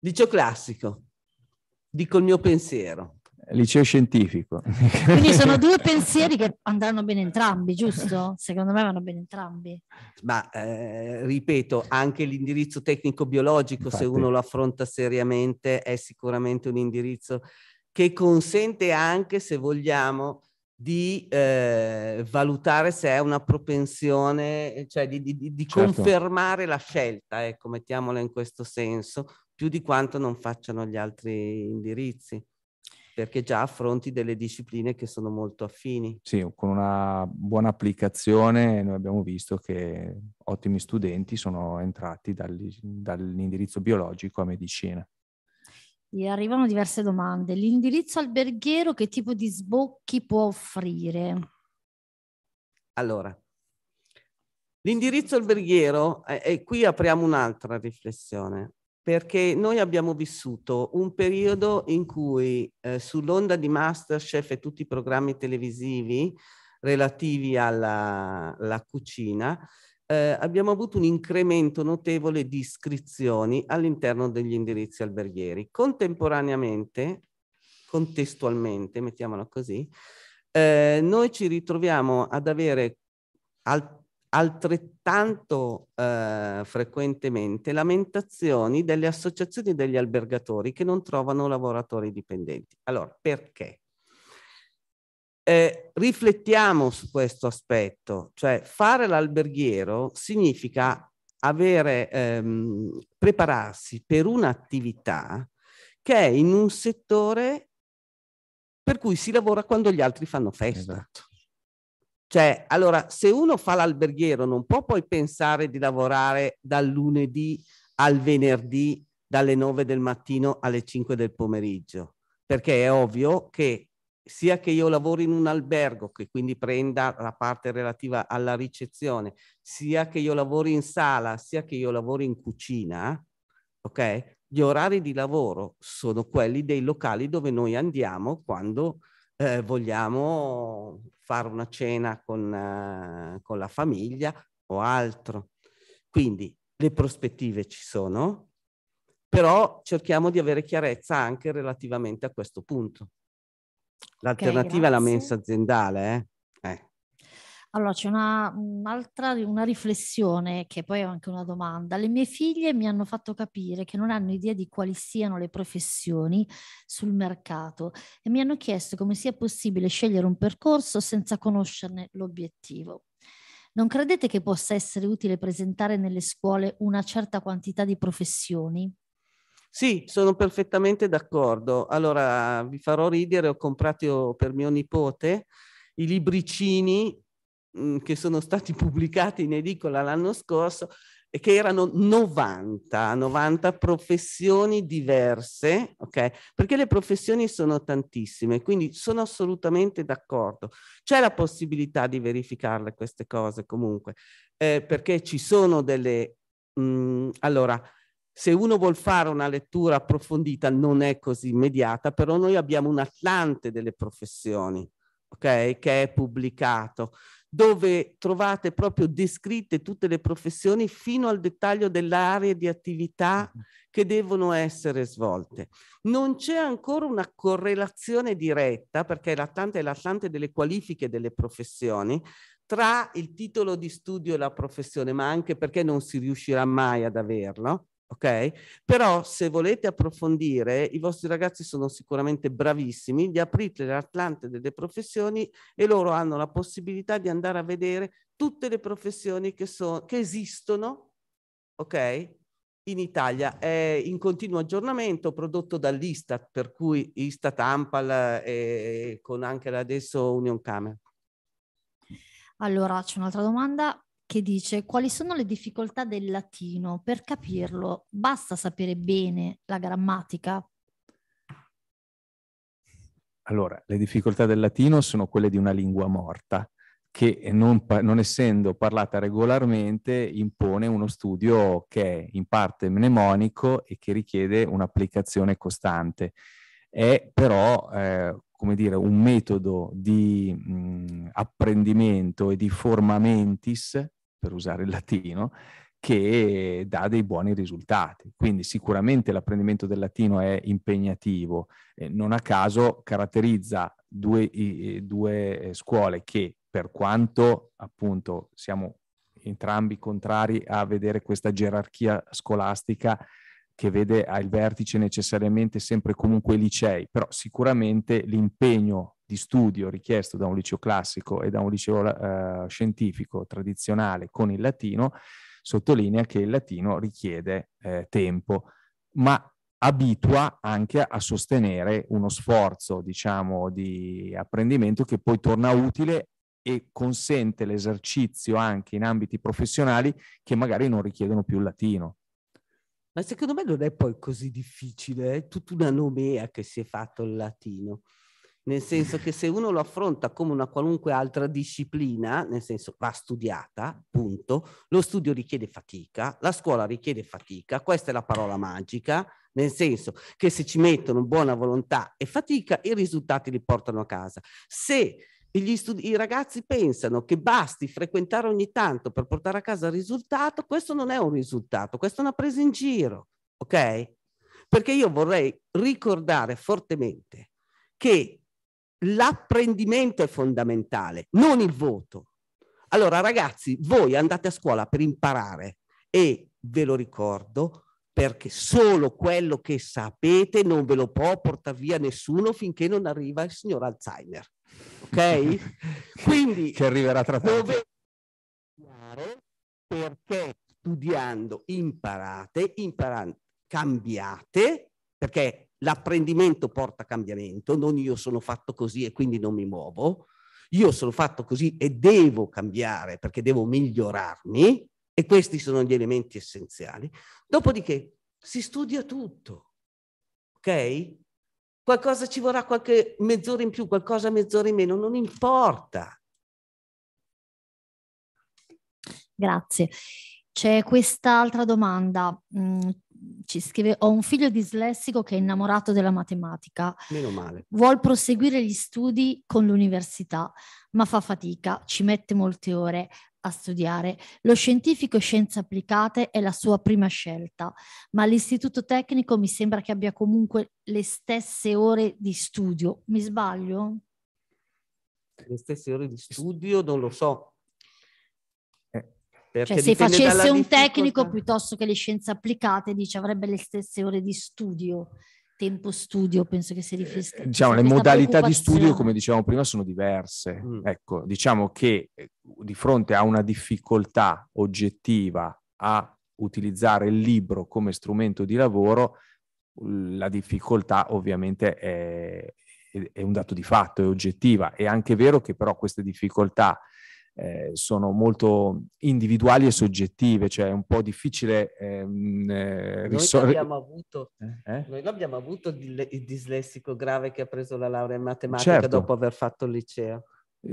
Liceo classico, dico il mio pensiero liceo scientifico. Quindi sono due pensieri che andranno bene entrambi, giusto? Secondo me vanno bene entrambi. Ma eh, ripeto, anche l'indirizzo tecnico-biologico, se uno lo affronta seriamente, è sicuramente un indirizzo che consente anche, se vogliamo, di eh, valutare se è una propensione, cioè di, di, di certo. confermare la scelta, ecco, mettiamola in questo senso, più di quanto non facciano gli altri indirizzi perché già affronti delle discipline che sono molto affini. Sì, con una buona applicazione noi abbiamo visto che ottimi studenti sono entrati dall'indirizzo biologico a medicina. E arrivano diverse domande. L'indirizzo alberghiero che tipo di sbocchi può offrire? Allora, l'indirizzo alberghiero, eh, e qui apriamo un'altra riflessione, perché noi abbiamo vissuto un periodo in cui eh, sull'onda di Masterchef e tutti i programmi televisivi relativi alla cucina eh, abbiamo avuto un incremento notevole di iscrizioni all'interno degli indirizzi alberghieri. Contemporaneamente, contestualmente, mettiamola così, eh, noi ci ritroviamo ad avere al altrettanto eh, frequentemente lamentazioni delle associazioni degli albergatori che non trovano lavoratori dipendenti. Allora, perché? Eh, riflettiamo su questo aspetto, cioè fare l'alberghiero significa avere, ehm, prepararsi per un'attività che è in un settore per cui si lavora quando gli altri fanno festa. Esatto. Cioè, allora, se uno fa l'alberghiero non può poi pensare di lavorare dal lunedì al venerdì dalle 9 del mattino alle 5 del pomeriggio, perché è ovvio che sia che io lavori in un albergo, che quindi prenda la parte relativa alla ricezione, sia che io lavori in sala, sia che io lavori in cucina, ok? Gli orari di lavoro sono quelli dei locali dove noi andiamo quando eh, vogliamo fare una cena con, eh, con la famiglia o altro. Quindi le prospettive ci sono, però cerchiamo di avere chiarezza anche relativamente a questo punto. L'alternativa okay, è la mensa aziendale, eh? Eh. Allora, c'è una, un'altra una riflessione che poi è anche una domanda. Le mie figlie mi hanno fatto capire che non hanno idea di quali siano le professioni sul mercato e mi hanno chiesto come sia possibile scegliere un percorso senza conoscerne l'obiettivo. Non credete che possa essere utile presentare nelle scuole una certa quantità di professioni? Sì, sono perfettamente d'accordo. Allora, vi farò ridere, ho comprato per mio nipote i libricini Mm, che sono stati pubblicati in edicola l'anno scorso e che erano 90, 90 professioni diverse, ok? Perché le professioni sono tantissime, quindi sono assolutamente d'accordo. C'è la possibilità di verificarle queste cose comunque, eh, perché ci sono delle... Mh, mm, allora, se uno vuol fare una lettura approfondita non è così immediata, però noi abbiamo un atlante delle professioni, ok? Che è pubblicato dove trovate proprio descritte tutte le professioni fino al dettaglio dell'area di attività mm-hmm. che devono essere svolte. Non c'è ancora una correlazione diretta, perché è l'attante e l'attante delle qualifiche delle professioni, tra il titolo di studio e la professione, ma anche perché non si riuscirà mai ad averlo ok? Però se volete approfondire, i vostri ragazzi sono sicuramente bravissimi, gli aprite l'Atlante delle professioni e loro hanno la possibilità di andare a vedere tutte le professioni che, so, che esistono, ok? In Italia è in continuo aggiornamento prodotto dall'Istat, per cui Istat Ampal e con anche adesso Union Camera. Allora, c'è un'altra domanda che dice quali sono le difficoltà del latino. Per capirlo basta sapere bene la grammatica. Allora, le difficoltà del latino sono quelle di una lingua morta che non, non, essendo parlata regolarmente impone uno studio che è in parte mnemonico e che richiede un'applicazione costante. È però, eh, come dire, un metodo di mh, mm, apprendimento e di formamentis per usare il latino, che dà dei buoni risultati. Quindi sicuramente l'apprendimento del latino è impegnativo, eh, non a caso caratterizza due, i, due eh, scuole che per quanto appunto siamo entrambi contrari a vedere questa gerarchia scolastica che vede al vertice necessariamente sempre comunque i licei, però sicuramente l'impegno di studio richiesto da un liceo classico e da un liceo eh, scientifico tradizionale con il latino, sottolinea che il latino richiede eh, tempo, ma abitua anche a sostenere uno sforzo, diciamo, di apprendimento che poi torna utile e consente l'esercizio anche in ambiti professionali che magari non richiedono più il latino. Ma secondo me non è poi così difficile, è tutta una nomea che si è fatto il latino nel senso che se uno lo affronta come una qualunque altra disciplina, nel senso va studiata, punto, lo studio richiede fatica, la scuola richiede fatica, questa è la parola magica, nel senso che se ci mettono buona volontà e fatica, i risultati li portano a casa. Se i ragazzi pensano che basti frequentare ogni tanto per portare a casa il risultato, questo non è un risultato, questa è una presa in giro, ok? Perché io vorrei ricordare fortemente che l'apprendimento è fondamentale, non il voto. Allora ragazzi, voi andate a scuola per imparare e ve lo ricordo perché solo quello che sapete non ve lo può portare via nessuno finché non arriva il signor Alzheimer. Ok? Quindi che arriverà tra poco. Dove... Perché studiando imparate, imparate, cambiate, perché l'apprendimento porta cambiamento, non io sono fatto così e quindi non mi muovo, io sono fatto così e devo cambiare perché devo migliorarmi e questi sono gli elementi essenziali. Dopodiché si studia tutto, ok? Qualcosa ci vorrà qualche mezz'ora in più, qualcosa mezz'ora in meno, non importa. Grazie. C'è quest'altra domanda. Mm, ci scrive ho un figlio dislessico che è innamorato della matematica. Meno male. Vuol proseguire gli studi con l'università, ma fa fatica, ci mette molte ore a studiare. Lo scientifico e scienze applicate è la sua prima scelta, ma all'istituto tecnico mi sembra che abbia comunque le stesse ore di studio. Mi sbaglio? Le stesse ore di studio non lo so, perché cioè, se facesse un tecnico piuttosto che le scienze applicate, dice, avrebbe le stesse ore di studio, tempo studio, penso che si riflessa. Eh, diciamo, le modalità di studio, come dicevamo prima, sono diverse. Mm. Ecco, diciamo che eh, di fronte a una difficoltà oggettiva a utilizzare il libro come strumento di lavoro, la difficoltà ovviamente è, è un dato di fatto, è oggettiva. È anche vero che però queste difficoltà eh, sono molto individuali e soggettive, cioè è un po' difficile ehm, eh, risolvere. Noi, eh? eh? noi l'abbiamo avuto il dislessico grave che ha preso la laurea in matematica certo. dopo aver fatto il liceo.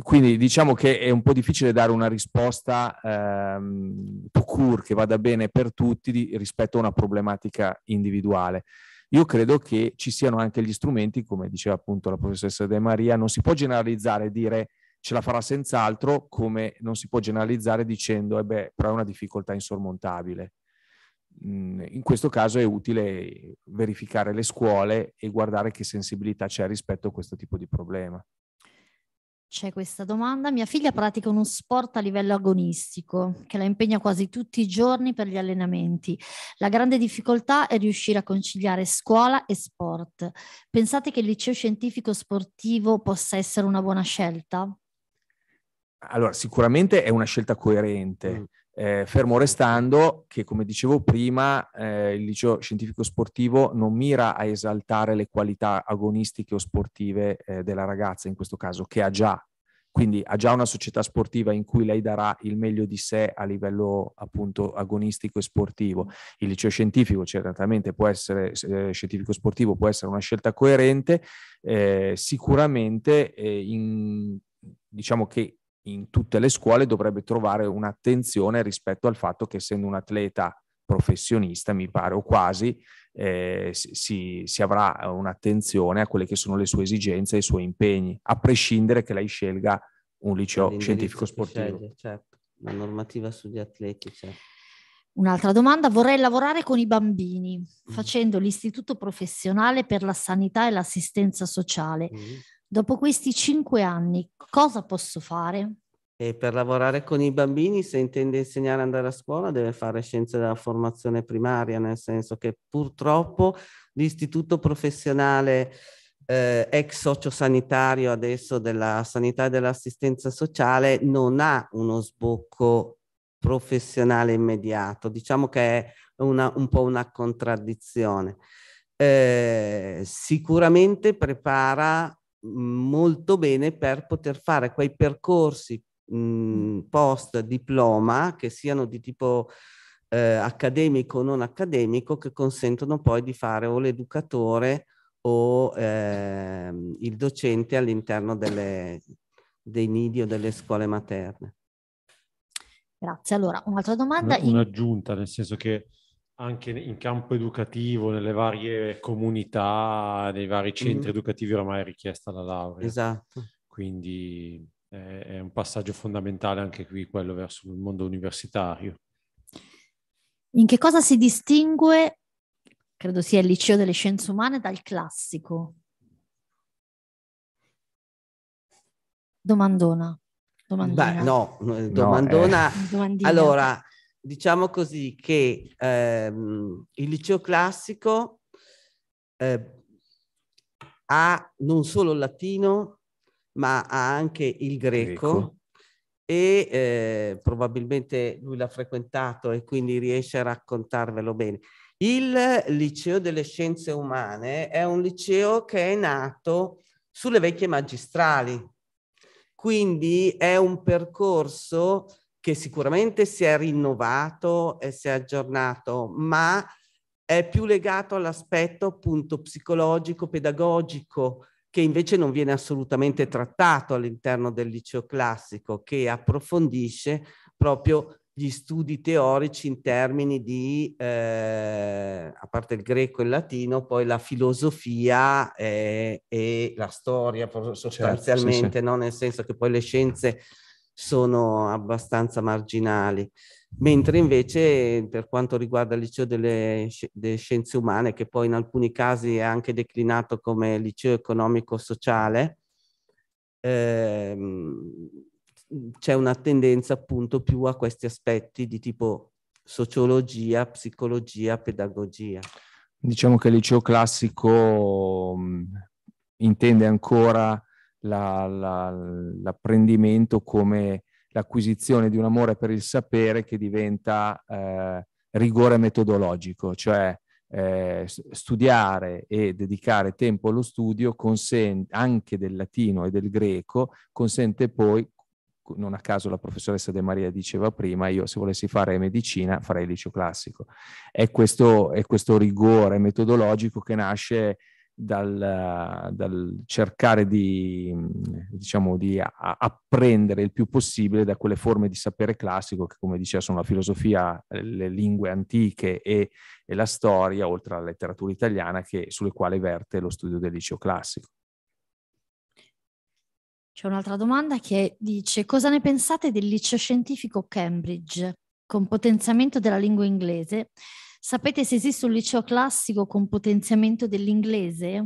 Quindi diciamo che è un po' difficile dare una risposta ehm, court, che vada bene per tutti di, rispetto a una problematica individuale. Io credo che ci siano anche gli strumenti, come diceva appunto la professoressa De Maria, non si può generalizzare e dire ce la farà senz'altro, come non si può generalizzare dicendo, eh beh, però è una difficoltà insormontabile. Mm, in questo caso è utile verificare le scuole e guardare che sensibilità c'è rispetto a questo tipo di problema. C'è questa domanda. Mia figlia pratica uno sport a livello agonistico che la impegna quasi tutti i giorni per gli allenamenti. La grande difficoltà è riuscire a conciliare scuola e sport. Pensate che il liceo scientifico sportivo possa essere una buona scelta? allora, sicuramente è una scelta coerente. Mm. Eh, fermo restando che, come dicevo prima, eh, il liceo scientifico sportivo non mira a esaltare le qualità agonistiche o sportive eh, della ragazza, in questo caso, che ha già. Quindi ha già una società sportiva in cui lei darà il meglio di sé a livello appunto agonistico e sportivo. Il liceo scientifico certamente può essere, eh, scientifico sportivo può essere una scelta coerente, eh, sicuramente eh, in, diciamo che in tutte le scuole dovrebbe trovare un'attenzione rispetto al fatto che essendo un atleta professionista, mi pare, o quasi, eh, si, si, avrà un'attenzione a quelle che sono le sue esigenze e i suoi impegni, a prescindere che lei scelga un liceo scientifico sportivo. Sceglie, certo, la normativa sugli atleti, certo. Un'altra domanda, vorrei lavorare con i bambini mm. facendo l'istituto professionale per la sanità e l'assistenza sociale. Mm dopo questi cinque anni cosa posso fare? E per lavorare con i bambini, se intende insegnare ad andare a scuola, deve fare scienze della formazione primaria, nel senso che purtroppo l'istituto professionale eh, ex sociosanitario adesso della sanità e dell'assistenza sociale non ha uno sbocco professionale immediato, diciamo che è una, un po' una contraddizione. Eh, sicuramente prepara molto bene per poter fare quei percorsi mm. Mm, post diploma che siano di tipo eh, accademico o non accademico che consentono poi di fare o l'educatore o eh, il docente all'interno delle, dei nidi o delle scuole materne. Grazie. Allora, un'altra domanda. Un'aggiunta, nel senso che anche in campo educativo, nelle varie comunità, nei vari mm. centri mm educativi ormai è richiesta la laurea. Esatto. Quindi è, è un passaggio fondamentale anche qui, quello verso il mondo universitario. In che cosa si distingue, credo sia il liceo delle scienze umane, dal classico? Domandona. Domandona. Beh, no, domandona. No, eh. Allora, diciamo così che ehm, il liceo classico eh, ha non solo il latino, ma ha anche il greco. greco. E eh, probabilmente lui l'ha frequentato e quindi riesce a raccontarvelo bene. Il liceo delle scienze umane è un liceo che è nato sulle vecchie magistrali, quindi è un percorso che sicuramente si è rinnovato e si è aggiornato, ma è più legato all'aspetto appunto psicologico, pedagogico, che invece non viene assolutamente trattato all'interno del liceo classico, che approfondisce proprio gli studi teorici in termini di, eh, a parte il greco e il latino, poi la filosofia e, eh, e la storia sostanzialmente, certo, sì, sì. No? nel senso che poi le scienze sono abbastanza marginali. Mentre invece per quanto riguarda il liceo delle, delle, scienze umane, che poi in alcuni casi è anche declinato come liceo economico-sociale, ehm, c'è una tendenza appunto più a questi aspetti di tipo sociologia, psicologia, pedagogia. Diciamo che il liceo classico mh, intende ancora la, la, l'apprendimento come l'acquisizione di un amore per il sapere che diventa eh, rigore metodologico, cioè eh, studiare e dedicare tempo allo studio consente, anche del latino e del greco consente poi, non a caso la professoressa De Maria diceva prima, io se volessi fare medicina farei liceo classico. È questo, è questo rigore metodologico che nasce dal, dal cercare di, diciamo, di apprendere il più possibile da quelle forme di sapere classico che, come diceva, sono la filosofia, eh, le lingue antiche e, e la storia, oltre alla letteratura italiana, che, sulle quali verte lo studio del liceo classico. C'è un'altra domanda che dice cosa ne pensate del liceo scientifico Cambridge con potenziamento della lingua inglese Sapete se esiste un liceo classico con potenziamento dell'inglese?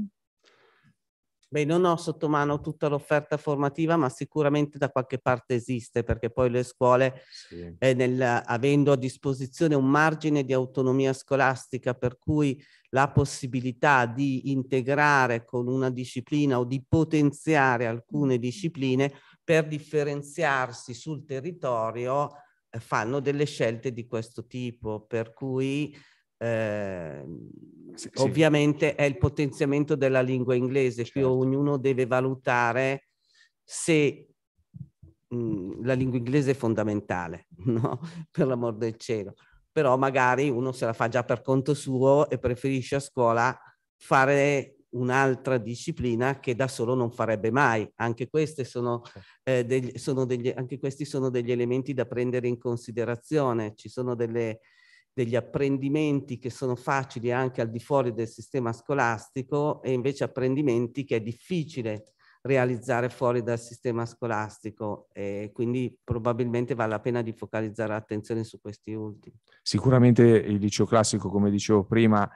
Beh, non ho sotto mano tutta l'offerta formativa, ma sicuramente da qualche parte esiste, perché poi le scuole, sì. eh, nel, avendo a disposizione un margine di autonomia scolastica, per cui la possibilità di integrare con una disciplina o di potenziare alcune mm. discipline per differenziarsi sul territorio, eh, fanno delle scelte di questo tipo, per cui eh, sì, ovviamente sì. è il potenziamento della lingua inglese, certo. qui ognuno deve valutare se mhmm, la lingua inglese è fondamentale, no? per l'amor del cielo, però magari uno se la fa già per conto suo e preferisce a scuola fare un'altra disciplina che da solo non farebbe mai. Anche, sono, eh, degli, sono degli, anche questi sono degli elementi da prendere in considerazione. Ci sono delle, degli apprendimenti che sono facili anche al di fuori del sistema scolastico e invece apprendimenti che è difficile realizzare fuori dal sistema scolastico e quindi probabilmente vale la pena di focalizzare l'attenzione su questi ultimi. Sicuramente il liceo classico, come dicevo prima,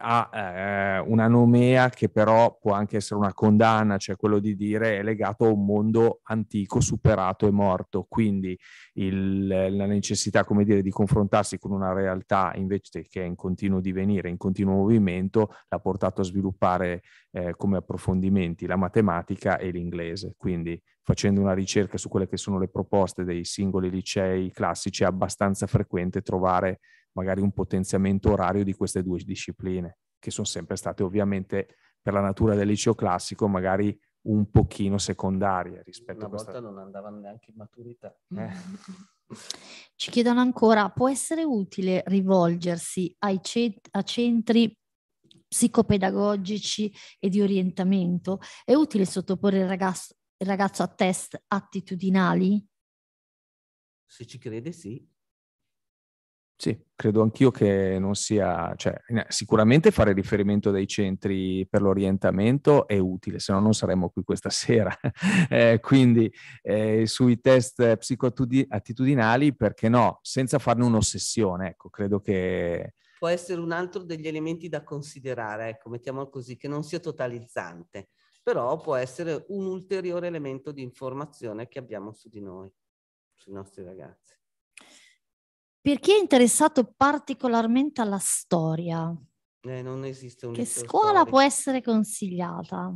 ha eh, una nomea che però può anche essere una condanna, cioè quello di dire è legato a un mondo antico, superato e morto. Quindi il, la necessità, come dire, di confrontarsi con una realtà invece che è in continuo divenire, in continuo movimento, l'ha portato a sviluppare eh, come approfondimenti la matematica e l'inglese. Quindi facendo una ricerca su quelle che sono le proposte dei singoli licei classici è abbastanza frequente trovare magari un potenziamento orario di queste due discipline, che sono sempre state ovviamente per la natura del liceo classico magari un pochino secondarie rispetto Una a questa. Una volta non andavano neanche in maturità. Mm. Eh. Ci chiedono ancora, può essere utile rivolgersi cet- a centri psicopedagogici e di orientamento? È utile sottoporre il ragazzo, il ragazzo a test attitudinali? Se ci crede, sì. Sì, credo anch'io che non sia, cioè, sicuramente fare riferimento dei centri per l'orientamento è utile, se no non saremmo qui questa sera. eh, quindi eh, sui test psicoattitudinali, perché no, senza farne un'ossessione, ecco, credo che... Può essere un altro degli elementi da considerare, ecco, mettiamolo così, che non sia totalizzante, però può essere un ulteriore elemento di informazione che abbiamo su di noi, sui nostri ragazzi. Per chi è interessato particolarmente alla storia, eh, non esiste un che scuola storico. può essere consigliata?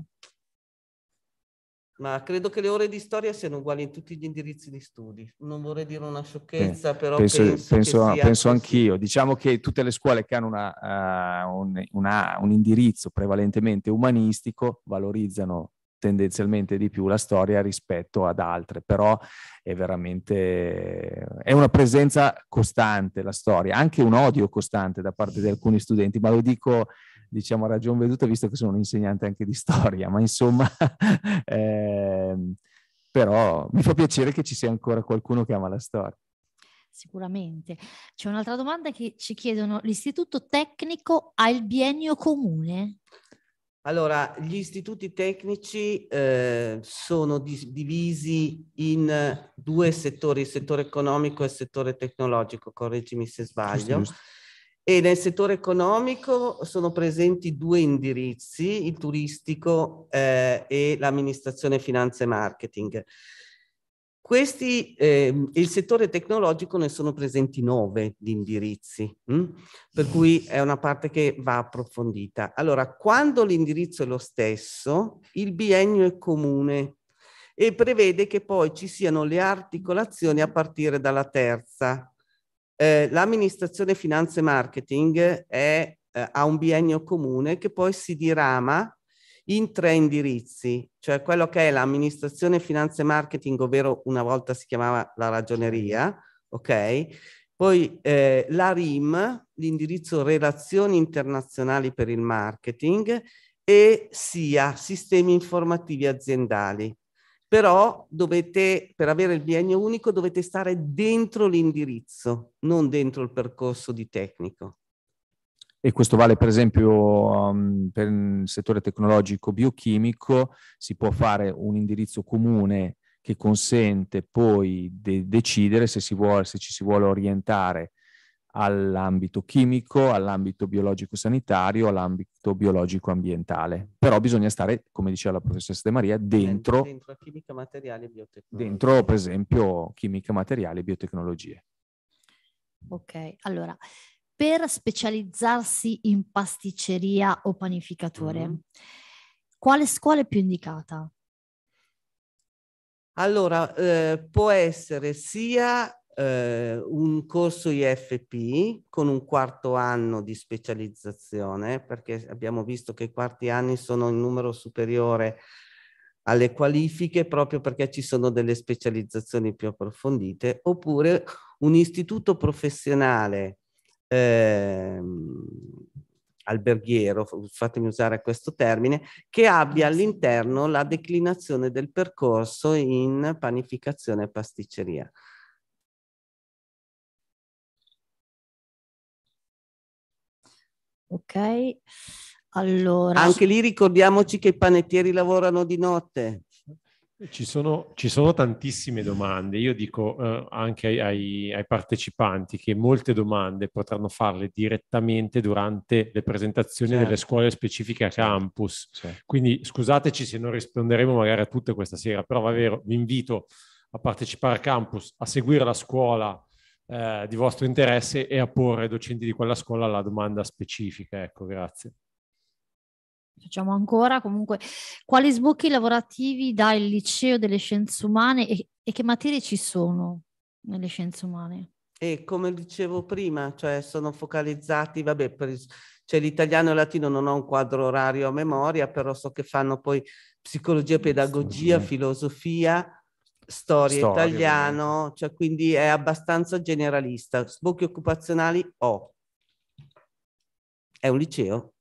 Ma credo che le ore di storia siano uguali in tutti gli indirizzi di studi. Non vorrei dire una sciocchezza, Beh, però penso, penso, penso, penso anch'io. Diciamo che tutte le scuole che hanno una, uh, un, una, un indirizzo prevalentemente umanistico valorizzano tendenzialmente di più la storia rispetto ad altre, però è veramente è una presenza costante la storia, anche un odio costante da parte di alcuni studenti, ma lo dico diciamo a ragion veduta visto che sono un insegnante anche di storia, ma insomma eh, però mi fa piacere che ci sia ancora qualcuno che ama la storia. Sicuramente. C'è un'altra domanda che ci chiedono, l'istituto tecnico ha il biennio comune? Allora, gli istituti tecnici eh, sono di divisi in due settori, il settore economico e il settore tecnologico, correggimi se sbaglio. Just, E nel settore economico sono presenti due indirizzi, il turistico eh, e l'amministrazione finanza e marketing. Questi, eh, il settore tecnologico ne sono presenti nove di indirizzi, mh? Mm? per cui è una parte che va approfondita. Allora, quando l'indirizzo è lo stesso, il biennio è comune e prevede che poi ci siano le articolazioni a partire dalla terza. Eh, L'amministrazione finanze e marketing è, eh, ha un biennio comune che poi si dirama in tre indirizzi, cioè quello che è l'amministrazione, finanze e marketing, ovvero una volta si chiamava la ragioneria, ok? Poi eh, la RIM, l'indirizzo relazioni internazionali per il marketing e SIA, sistemi informativi aziendali. Però dovete, per avere il biennio unico, dovete stare dentro l'indirizzo, non dentro il percorso di tecnico e questo vale per esempio um, per il settore tecnologico biochimico, si può fare un indirizzo comune che consente poi di de- decidere se, si vuole, se ci si vuole orientare all'ambito chimico, all'ambito biologico-sanitario, all'ambito biologico-ambientale. Però bisogna stare, come diceva la professoressa De Maria, dentro... Dentro chimica, materiale e biotecnologie. Dentro, per esempio, chimica, materiale e biotecnologie. Ok, allora, per specializzarsi in pasticceria o panificatore, mm. quale scuola è più indicata? Allora, eh, può essere sia eh, un corso IFP con un quarto anno di specializzazione, perché abbiamo visto che i quarti anni sono in numero superiore alle qualifiche proprio perché ci sono delle specializzazioni più approfondite, oppure un istituto professionale eh, alberghiero, fatemi usare questo termine, che abbia all'interno la declinazione del percorso in panificazione e pasticceria. Ok, allora... Anche lì ricordiamoci che i panettieri lavorano di notte. Ci sono, ci sono, tantissime domande. Io dico eh, anche ai, ai, partecipanti che molte domande potranno farle direttamente durante le presentazioni certo. delle scuole specifiche a certo. campus. Certo. Quindi scusateci se non risponderemo magari a tutte questa sera, però è vero, vi invito a partecipare a campus, a seguire la scuola eh, di vostro interesse e a porre ai docenti di quella scuola la domanda specifica. Ecco, grazie facciamo ancora comunque, quali sbocchi lavorativi dà il liceo delle scienze umane e, e che materie ci sono nelle scienze umane? E come dicevo prima, cioè sono focalizzati, vabbè, per, cioè l'italiano e il latino non ho un quadro orario a memoria, però so che fanno poi psicologia, pedagogia, sì. filosofia, storia, storia italiano, ovviamente. cioè quindi è abbastanza generalista. Sbocchi occupazionali ho. È un liceo.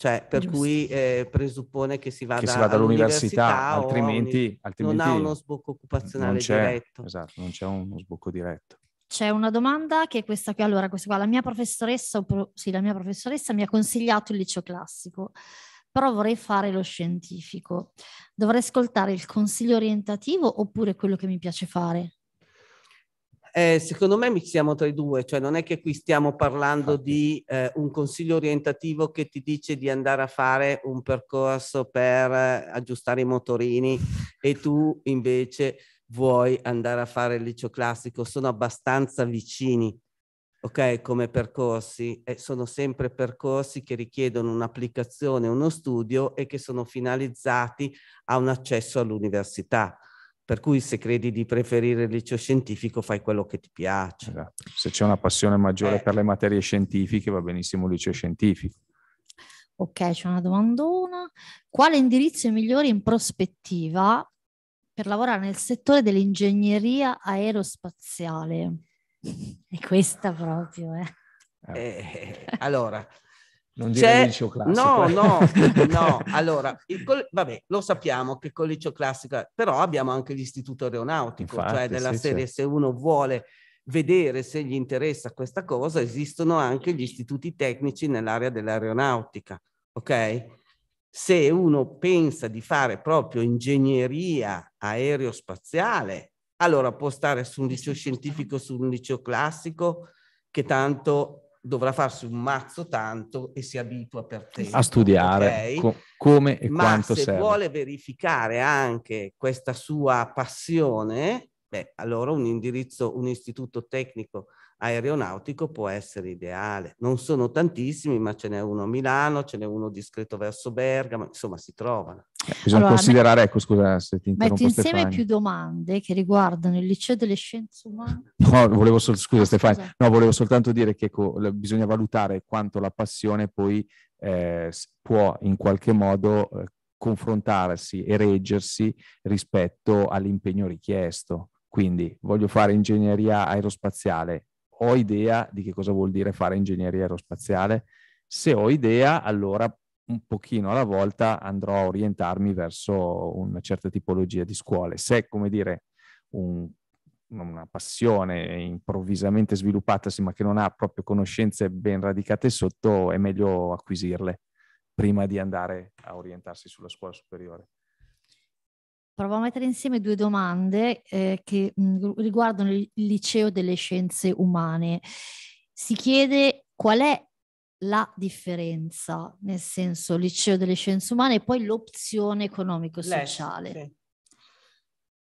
Cioè, per Giusto. cui eh, presuppone che si vada, che si vada all'università, altrimenti, altrimenti, non ha uno sbocco occupazionale diretto. Esatto, non c'è uno sbocco diretto. C'è una domanda che è questa qui. Allora, questa qua, la mia professoressa, sì, la mia professoressa mi ha consigliato il liceo classico, però vorrei fare lo scientifico. Dovrei ascoltare il consiglio orientativo oppure quello che mi piace fare? Eh, secondo me mi siamo tra i due, cioè non è che qui stiamo parlando Infatti. di eh, un consiglio orientativo che ti dice di andare a fare un percorso per eh, aggiustare i motorini e tu invece vuoi andare a fare il liceo classico, sono abbastanza vicini. Ok, come percorsi, sono sempre percorsi che richiedono un'applicazione, uno studio e che sono finalizzati a un accesso all'università. Per cui se credi di preferire il liceo scientifico fai quello che ti piace. Esatto. Se c'è una passione maggiore eh. per le materie scientifiche va benissimo il liceo scientifico. Ok, c'è una domandona. Quale indirizzo è migliore in prospettiva per lavorare nel settore dell'ingegneria aerospaziale? È questa proprio, eh. eh, eh allora, non dire liceo classico. No, eh. no, no. Allora, col- vabbè, lo sappiamo che col liceo classico, però abbiamo anche l'istituto aeronautico, cioè Infatti, cioè della sì, serie sì. se uno vuole vedere se gli interessa questa cosa, esistono anche gli istituti tecnici nell'area dell'aeronautica, ok? Se uno pensa di fare proprio ingegneria aerospaziale, allora può stare su un liceo scientifico, su un liceo classico, che tanto dovrà farsi un mazzo tanto e si abitua per tempo. A studiare okay? co- come e Ma quanto se serve. se vuole verificare anche questa sua passione, beh, allora un indirizzo, un istituto tecnico aeronautico può essere ideale. Non sono tantissimi, ma ce n'è uno a Milano, ce n'è uno discreto verso Bergamo, insomma si trovano. Eh, bisogna allora, considerare, ecco scusa se ti interrompo Metti insieme Stefani. più domande che riguardano il liceo delle scienze umane. No, volevo, sol- scusa, ah, Stefani, scusa. No, volevo soltanto dire che ecco, bisogna valutare quanto la passione poi eh, può in qualche modo eh, confrontarsi e reggersi rispetto all'impegno richiesto. Quindi voglio fare ingegneria aerospaziale, ho idea di che cosa vuol dire fare ingegneria aerospaziale. Se ho idea, allora un pochino alla volta andrò a orientarmi verso una certa tipologia di scuole. Se, come dire, un, una passione improvvisamente sviluppatasi ma che non ha proprio conoscenze ben radicate sotto, è meglio acquisirle prima di andare a orientarsi sulla scuola superiore provo a mettere insieme due domande eh, che mh, mm, riguardano il liceo delle scienze umane. Si chiede qual è la differenza, nel senso liceo delle scienze umane e poi l'opzione economico-sociale. Sì.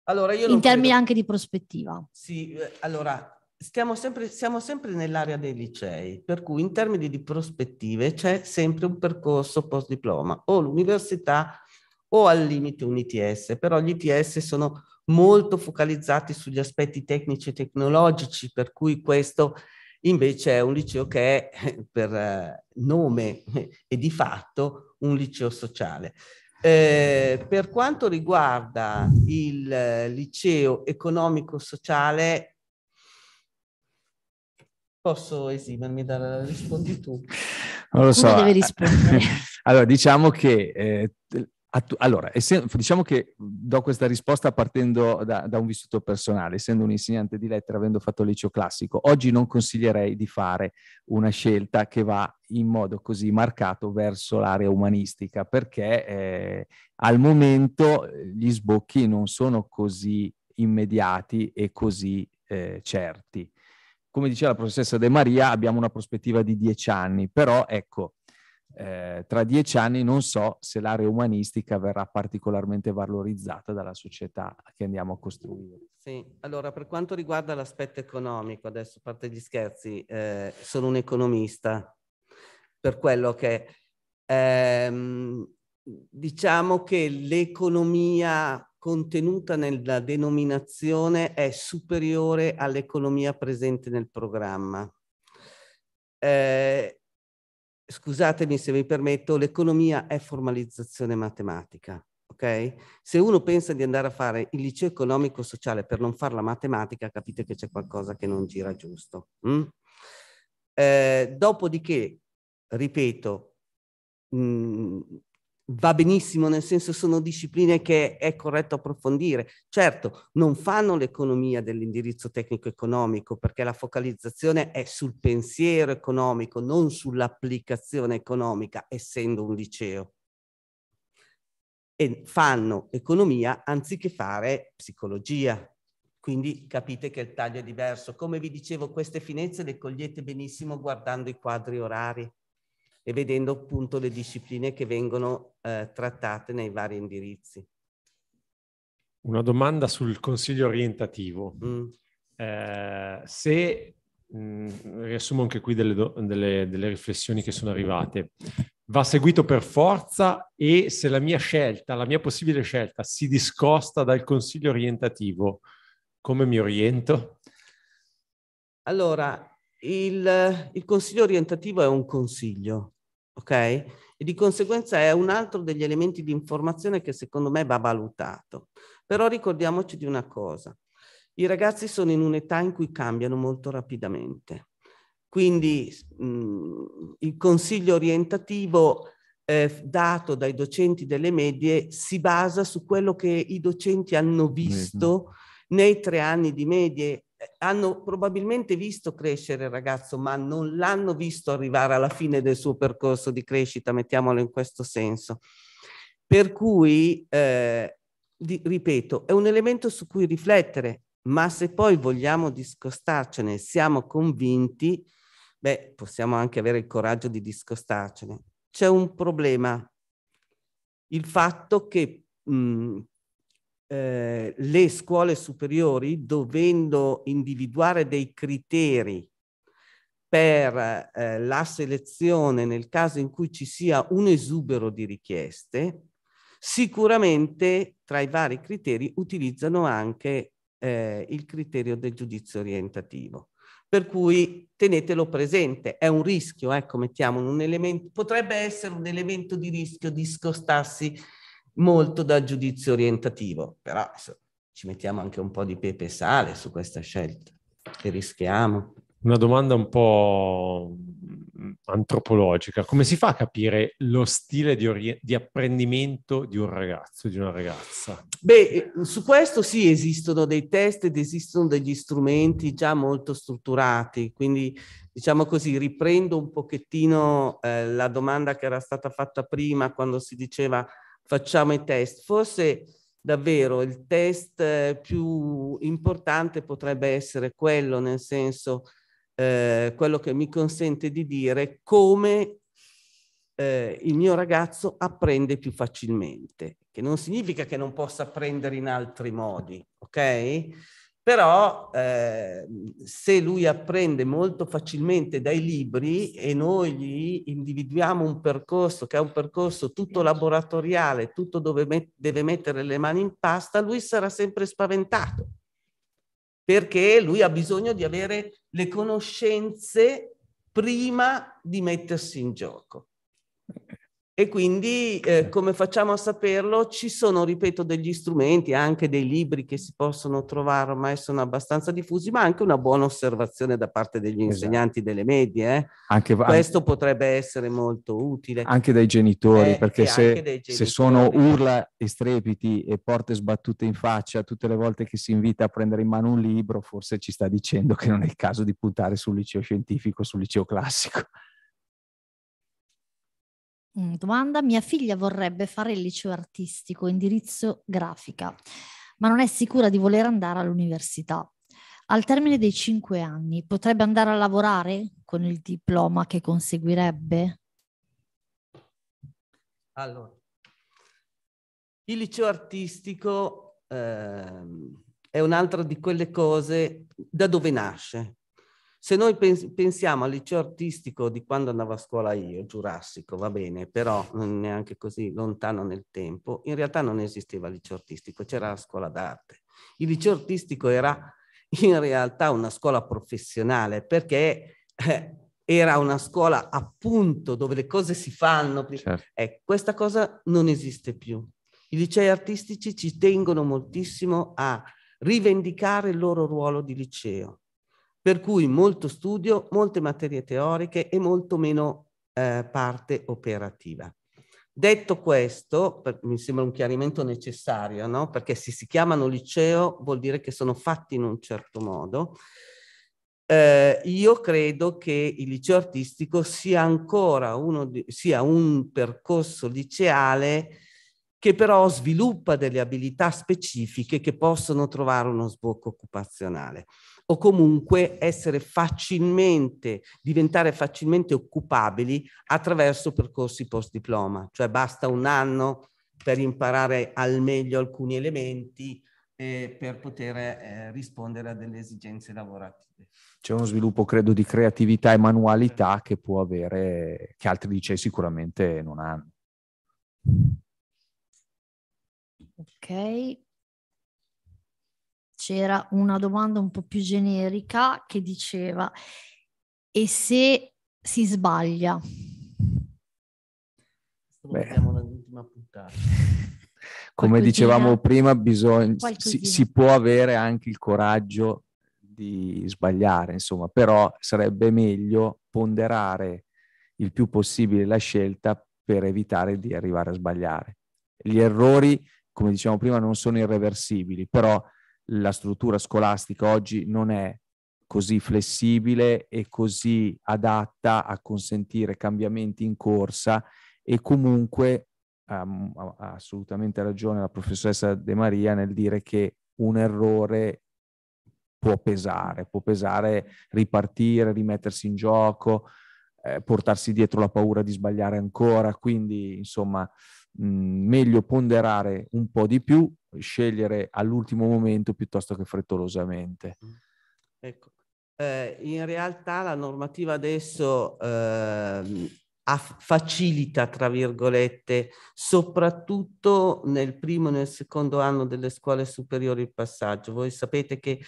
Allora, In termini credo... anche di prospettiva. Sì, eh, allora Stiamo sempre, siamo sempre nell'area dei licei, per cui in termini di prospettive c'è sempre un percorso post diploma, o l'università o al limite un ITS, però gli ITS sono molto focalizzati sugli aspetti tecnici e tecnologici, per cui questo invece è un liceo che è per eh, nome e di fatto un liceo sociale. Eh, per quanto riguarda il eh, liceo economico-sociale, posso esimermi dalla rispondi tu. Non lo so. Allora, diciamo che eh, allora, diciamo che do questa risposta partendo da, da, un vissuto personale, essendo un insegnante di lettere, avendo fatto liceo classico, oggi non consiglierei di fare una scelta che va in modo così marcato verso l'area umanistica, perché eh, al momento eh, gli sbocchi non sono così immediati e così eh, certi. Come diceva la professoressa De Maria, abbiamo una prospettiva di dieci anni, però ecco, eh, tra dieci anni non so se l'area umanistica verrà particolarmente valorizzata dalla società che andiamo a costruire. Sì, allora per quanto riguarda l'aspetto economico, adesso a parte gli scherzi, eh, sono un economista, per quello che ehm, diciamo che l'economia contenuta nella denominazione è superiore all'economia presente nel programma. Eh, scusatemi se mi permetto, l'economia è formalizzazione matematica. Okay? Se uno pensa di andare a fare il liceo economico-sociale per non fare la matematica, capite che c'è qualcosa che non gira giusto. Mm? Eh, dopodiché, ripeto, mh, mm, va benissimo, nel senso sono discipline che è corretto approfondire. Certo, non fanno l'economia dell'indirizzo tecnico-economico perché la focalizzazione è sul pensiero economico, non sull'applicazione economica, essendo un liceo. E fanno economia anziché fare psicologia. Quindi capite che il taglio è diverso. Come vi dicevo, queste finezze le cogliete benissimo guardando i quadri orari e vedendo appunto le discipline che vengono eh, trattate nei vari indirizzi. Una domanda sul consiglio orientativo. Mm. Eh, se mh, mm, riassumo anche qui delle, do, delle, delle riflessioni che sono arrivate, va seguito per forza e se la mia scelta, la mia possibile scelta si discosta dal consiglio orientativo, come mi oriento? Allora, il, il, consiglio orientativo è un consiglio ok? E di conseguenza è un altro degli elementi di informazione che secondo me va valutato. Però ricordiamoci di una cosa, i ragazzi sono in un'età in cui cambiano molto rapidamente. Quindi mh, mm, il consiglio orientativo eh, dato dai docenti delle medie si basa su quello che i docenti hanno visto nei tre anni di medie hanno probabilmente visto crescere il ragazzo, ma non l'hanno visto arrivare alla fine del suo percorso di crescita, mettiamolo in questo senso. Per cui, eh, di, ripeto, è un elemento su cui riflettere, ma se poi vogliamo discostarcene, siamo convinti, beh, possiamo anche avere il coraggio di discostarcene. C'è un problema, il fatto che mh, eh, le scuole superiori dovendo individuare dei criteri per eh, la selezione nel caso in cui ci sia un esubero di richieste, sicuramente tra i vari criteri utilizzano anche eh, il criterio del giudizio orientativo. Per cui tenetelo presente, è un rischio, ecco, mettiamo un elemento, potrebbe essere un elemento di rischio di scostarsi molto da giudizio orientativo, però ci mettiamo anche un po' di pepe e sale su questa scelta che rischiamo. Una domanda un po' mm, antropologica. Come si fa a capire lo stile di, ori- di apprendimento di un ragazzo, di una ragazza? Beh, eh, su questo sì esistono dei test ed esistono degli strumenti già molto strutturati, quindi diciamo così riprendo un pochettino eh, la domanda che era stata fatta prima quando si diceva facciamo i test. Forse davvero il test eh, più importante potrebbe essere quello, nel senso eh, quello che mi consente di dire come eh, il mio ragazzo apprende più facilmente, che non significa che non possa apprendere in altri modi, ok? Però eh, se lui apprende molto facilmente dai libri e noi gli individuiamo un percorso che è un percorso tutto laboratoriale, tutto dove met deve mettere le mani in pasta, lui sarà sempre spaventato perché lui ha bisogno di avere le conoscenze prima di mettersi in gioco. E quindi eh, come facciamo a saperlo? Ci sono, ripeto, degli strumenti, anche dei libri che si possono trovare, ormai sono abbastanza diffusi, ma anche una buona osservazione da parte degli esatto. insegnanti delle medie. Eh? Anche, Questo anche, potrebbe essere molto utile. Anche dai genitori, eh, perché se, genitori. se, sono urla e strepiti e porte sbattute in faccia tutte le volte che si invita a prendere in mano un libro, forse ci sta dicendo che non è il caso di puntare sul liceo scientifico, sul liceo classico. Mm, domanda, mia figlia vorrebbe fare il liceo artistico, indirizzo grafica, ma non è sicura di voler andare all'università. Al termine dei cinque anni potrebbe andare a lavorare con il diploma che conseguirebbe? Allora, il liceo artistico eh, è un'altra di quelle cose da dove nasce se noi pensiamo al liceo artistico di quando andavo a scuola io, giurassico, va bene, però mm, neanche così lontano nel tempo, in realtà non esisteva il liceo artistico, c'era la scuola d'arte. Il liceo artistico era in realtà una scuola professionale perché eh, era una scuola appunto dove le cose si fanno. Certo. Eh, questa cosa non esiste più. I licei artistici ci tengono moltissimo a rivendicare il loro ruolo di liceo per cui molto studio, molte materie teoriche e molto meno eh, parte operativa. Detto questo, per, mi sembra un chiarimento necessario, no? perché se si chiamano liceo vuol dire che sono fatti in un certo modo, eh, io credo che il liceo artistico sia ancora uno di, sia un percorso liceale che però sviluppa delle abilità specifiche che possono trovare uno sbocco occupazionale o comunque essere facilmente, diventare facilmente occupabili attraverso percorsi post diploma, cioè basta un anno per imparare al meglio alcuni elementi eh, per poter eh, rispondere a delle esigenze lavorative. C'è uno sviluppo, credo, di creatività e manualità che può avere, che altri licei sicuramente non hanno. Ok, c'era una domanda un po' più generica che diceva e se si sbaglia? Beh. Come dicevamo prima, bisogna, si, si, può avere anche il coraggio di sbagliare, insomma, però sarebbe meglio ponderare il più possibile la scelta per evitare di arrivare a sbagliare. Gli errori, come dicevamo prima, non sono irreversibili, però la struttura scolastica oggi non è così flessibile e così adatta a consentire cambiamenti in corsa e comunque mm, ha, ha assolutamente ragione la professoressa De Maria nel dire che un errore può pesare, può pesare ripartire, rimettersi in gioco, eh, portarsi dietro la paura di sbagliare ancora, quindi insomma mh, mm, meglio ponderare un po' di più, scegliere all'ultimo momento piuttosto che frettolosamente. Mm. Ecco. Eh, in realtà la normativa adesso eh, facilita, tra virgolette, soprattutto nel primo e nel secondo anno delle scuole superiori il passaggio. Voi sapete che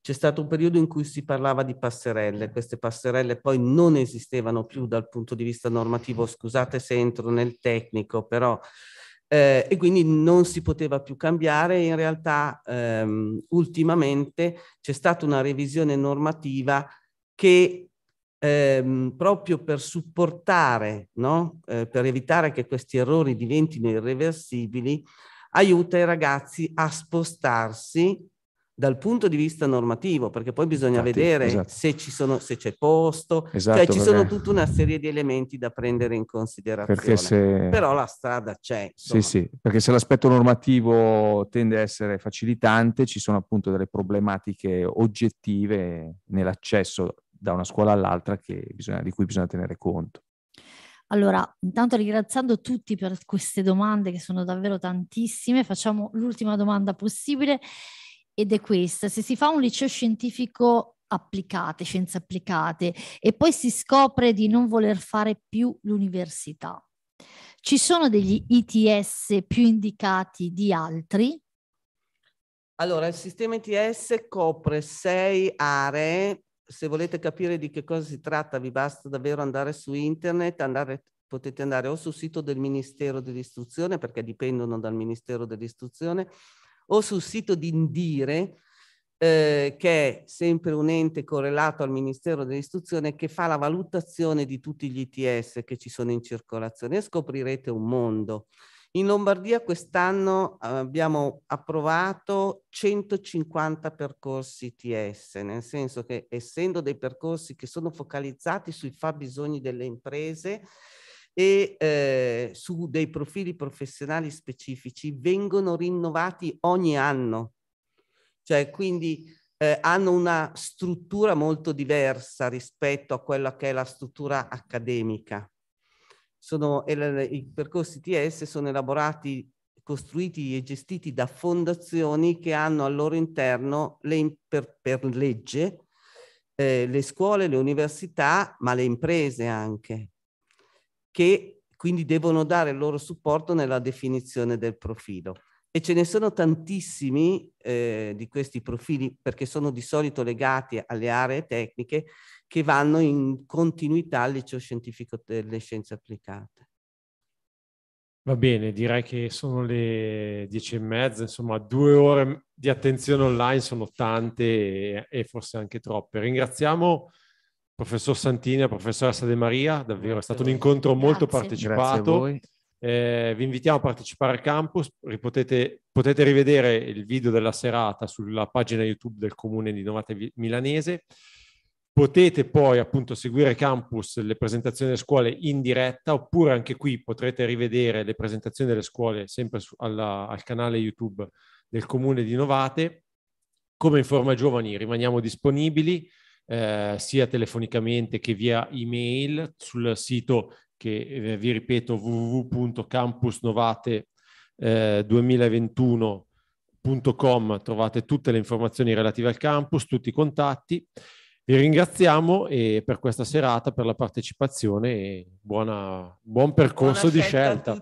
c'è stato un periodo in cui si parlava di passerelle, queste passerelle poi non esistevano più dal punto di vista normativo, scusate se entro nel tecnico, però eh, e quindi non si poteva più cambiare. In realtà ehm, ultimamente c'è stata una revisione normativa che ehm, proprio per supportare, no? eh, per evitare che questi errori diventino irreversibili, aiuta i ragazzi a spostarsi dal punto di vista normativo, perché poi bisogna Infatti, vedere esatto. se, sono, se, c'è posto, cioè esatto, cioè ci perché... sono tutta una serie di elementi da prendere in considerazione. Se... Però la strada c'è. Insomma. Sì, sì, perché se l'aspetto normativo tende a essere facilitante, ci sono appunto delle problematiche oggettive nell'accesso da una scuola all'altra bisogna, di cui bisogna tenere conto. Allora, intanto ringraziando tutti per queste domande che sono davvero tantissime, facciamo l'ultima domanda possibile ed è questa, se si fa un liceo scientifico applicate, scienze applicate e poi si scopre di non voler fare più l'università. Ci sono degli ITS più indicati di altri? Allora, il sistema ITS copre sei aree. Se volete capire di che cosa si tratta, vi basta davvero andare su internet, andare, potete andare o sul sito del Ministero dell'Istruzione, perché dipendono dal Ministero dell'Istruzione, o sul sito di Indire, eh, che è sempre un ente correlato al Ministero dell'Istruzione che fa la valutazione di tutti gli ITS che ci sono in circolazione e scoprirete un mondo. In Lombardia quest'anno abbiamo approvato 150 percorsi ITS, nel senso che essendo dei percorsi che sono focalizzati sui fabbisogni delle imprese, e eh, su dei profili professionali specifici vengono rinnovati ogni anno, cioè quindi eh, hanno una struttura molto diversa rispetto a quella che è la struttura accademica. Sono, I percorsi TS sono elaborati, costruiti e gestiti da fondazioni che hanno al loro interno le, per, per legge eh, le scuole, le università, ma le imprese anche che quindi devono dare il loro supporto nella definizione del profilo. E ce ne sono tantissimi eh, di questi profili, perché sono di solito legati alle aree tecniche, che vanno in continuità al liceo scientifico delle scienze applicate. Va bene, direi che sono le dieci e mezza, insomma due ore di attenzione online sono tante e, e forse anche troppe. Ringraziamo professor Santini e professoressa De Maria, davvero è stato un incontro molto Grazie. partecipato. Grazie eh, vi invitiamo a partecipare al campus, potete, potete, rivedere il video della serata sulla pagina YouTube del Comune di Novate Milanese. Potete poi appunto seguire campus le presentazioni delle scuole in diretta oppure anche qui potrete rivedere le presentazioni delle scuole sempre su, alla, al canale YouTube del Comune di Novate. Come Informa Giovani rimaniamo disponibili eh, sia telefonicamente che via email sul sito che eh, vi ripeto www.campusnovate2021.com eh, trovate tutte le informazioni relative al campus, tutti i contatti. Vi ringraziamo per questa serata, per la partecipazione e buona, buon percorso Buona di scelta.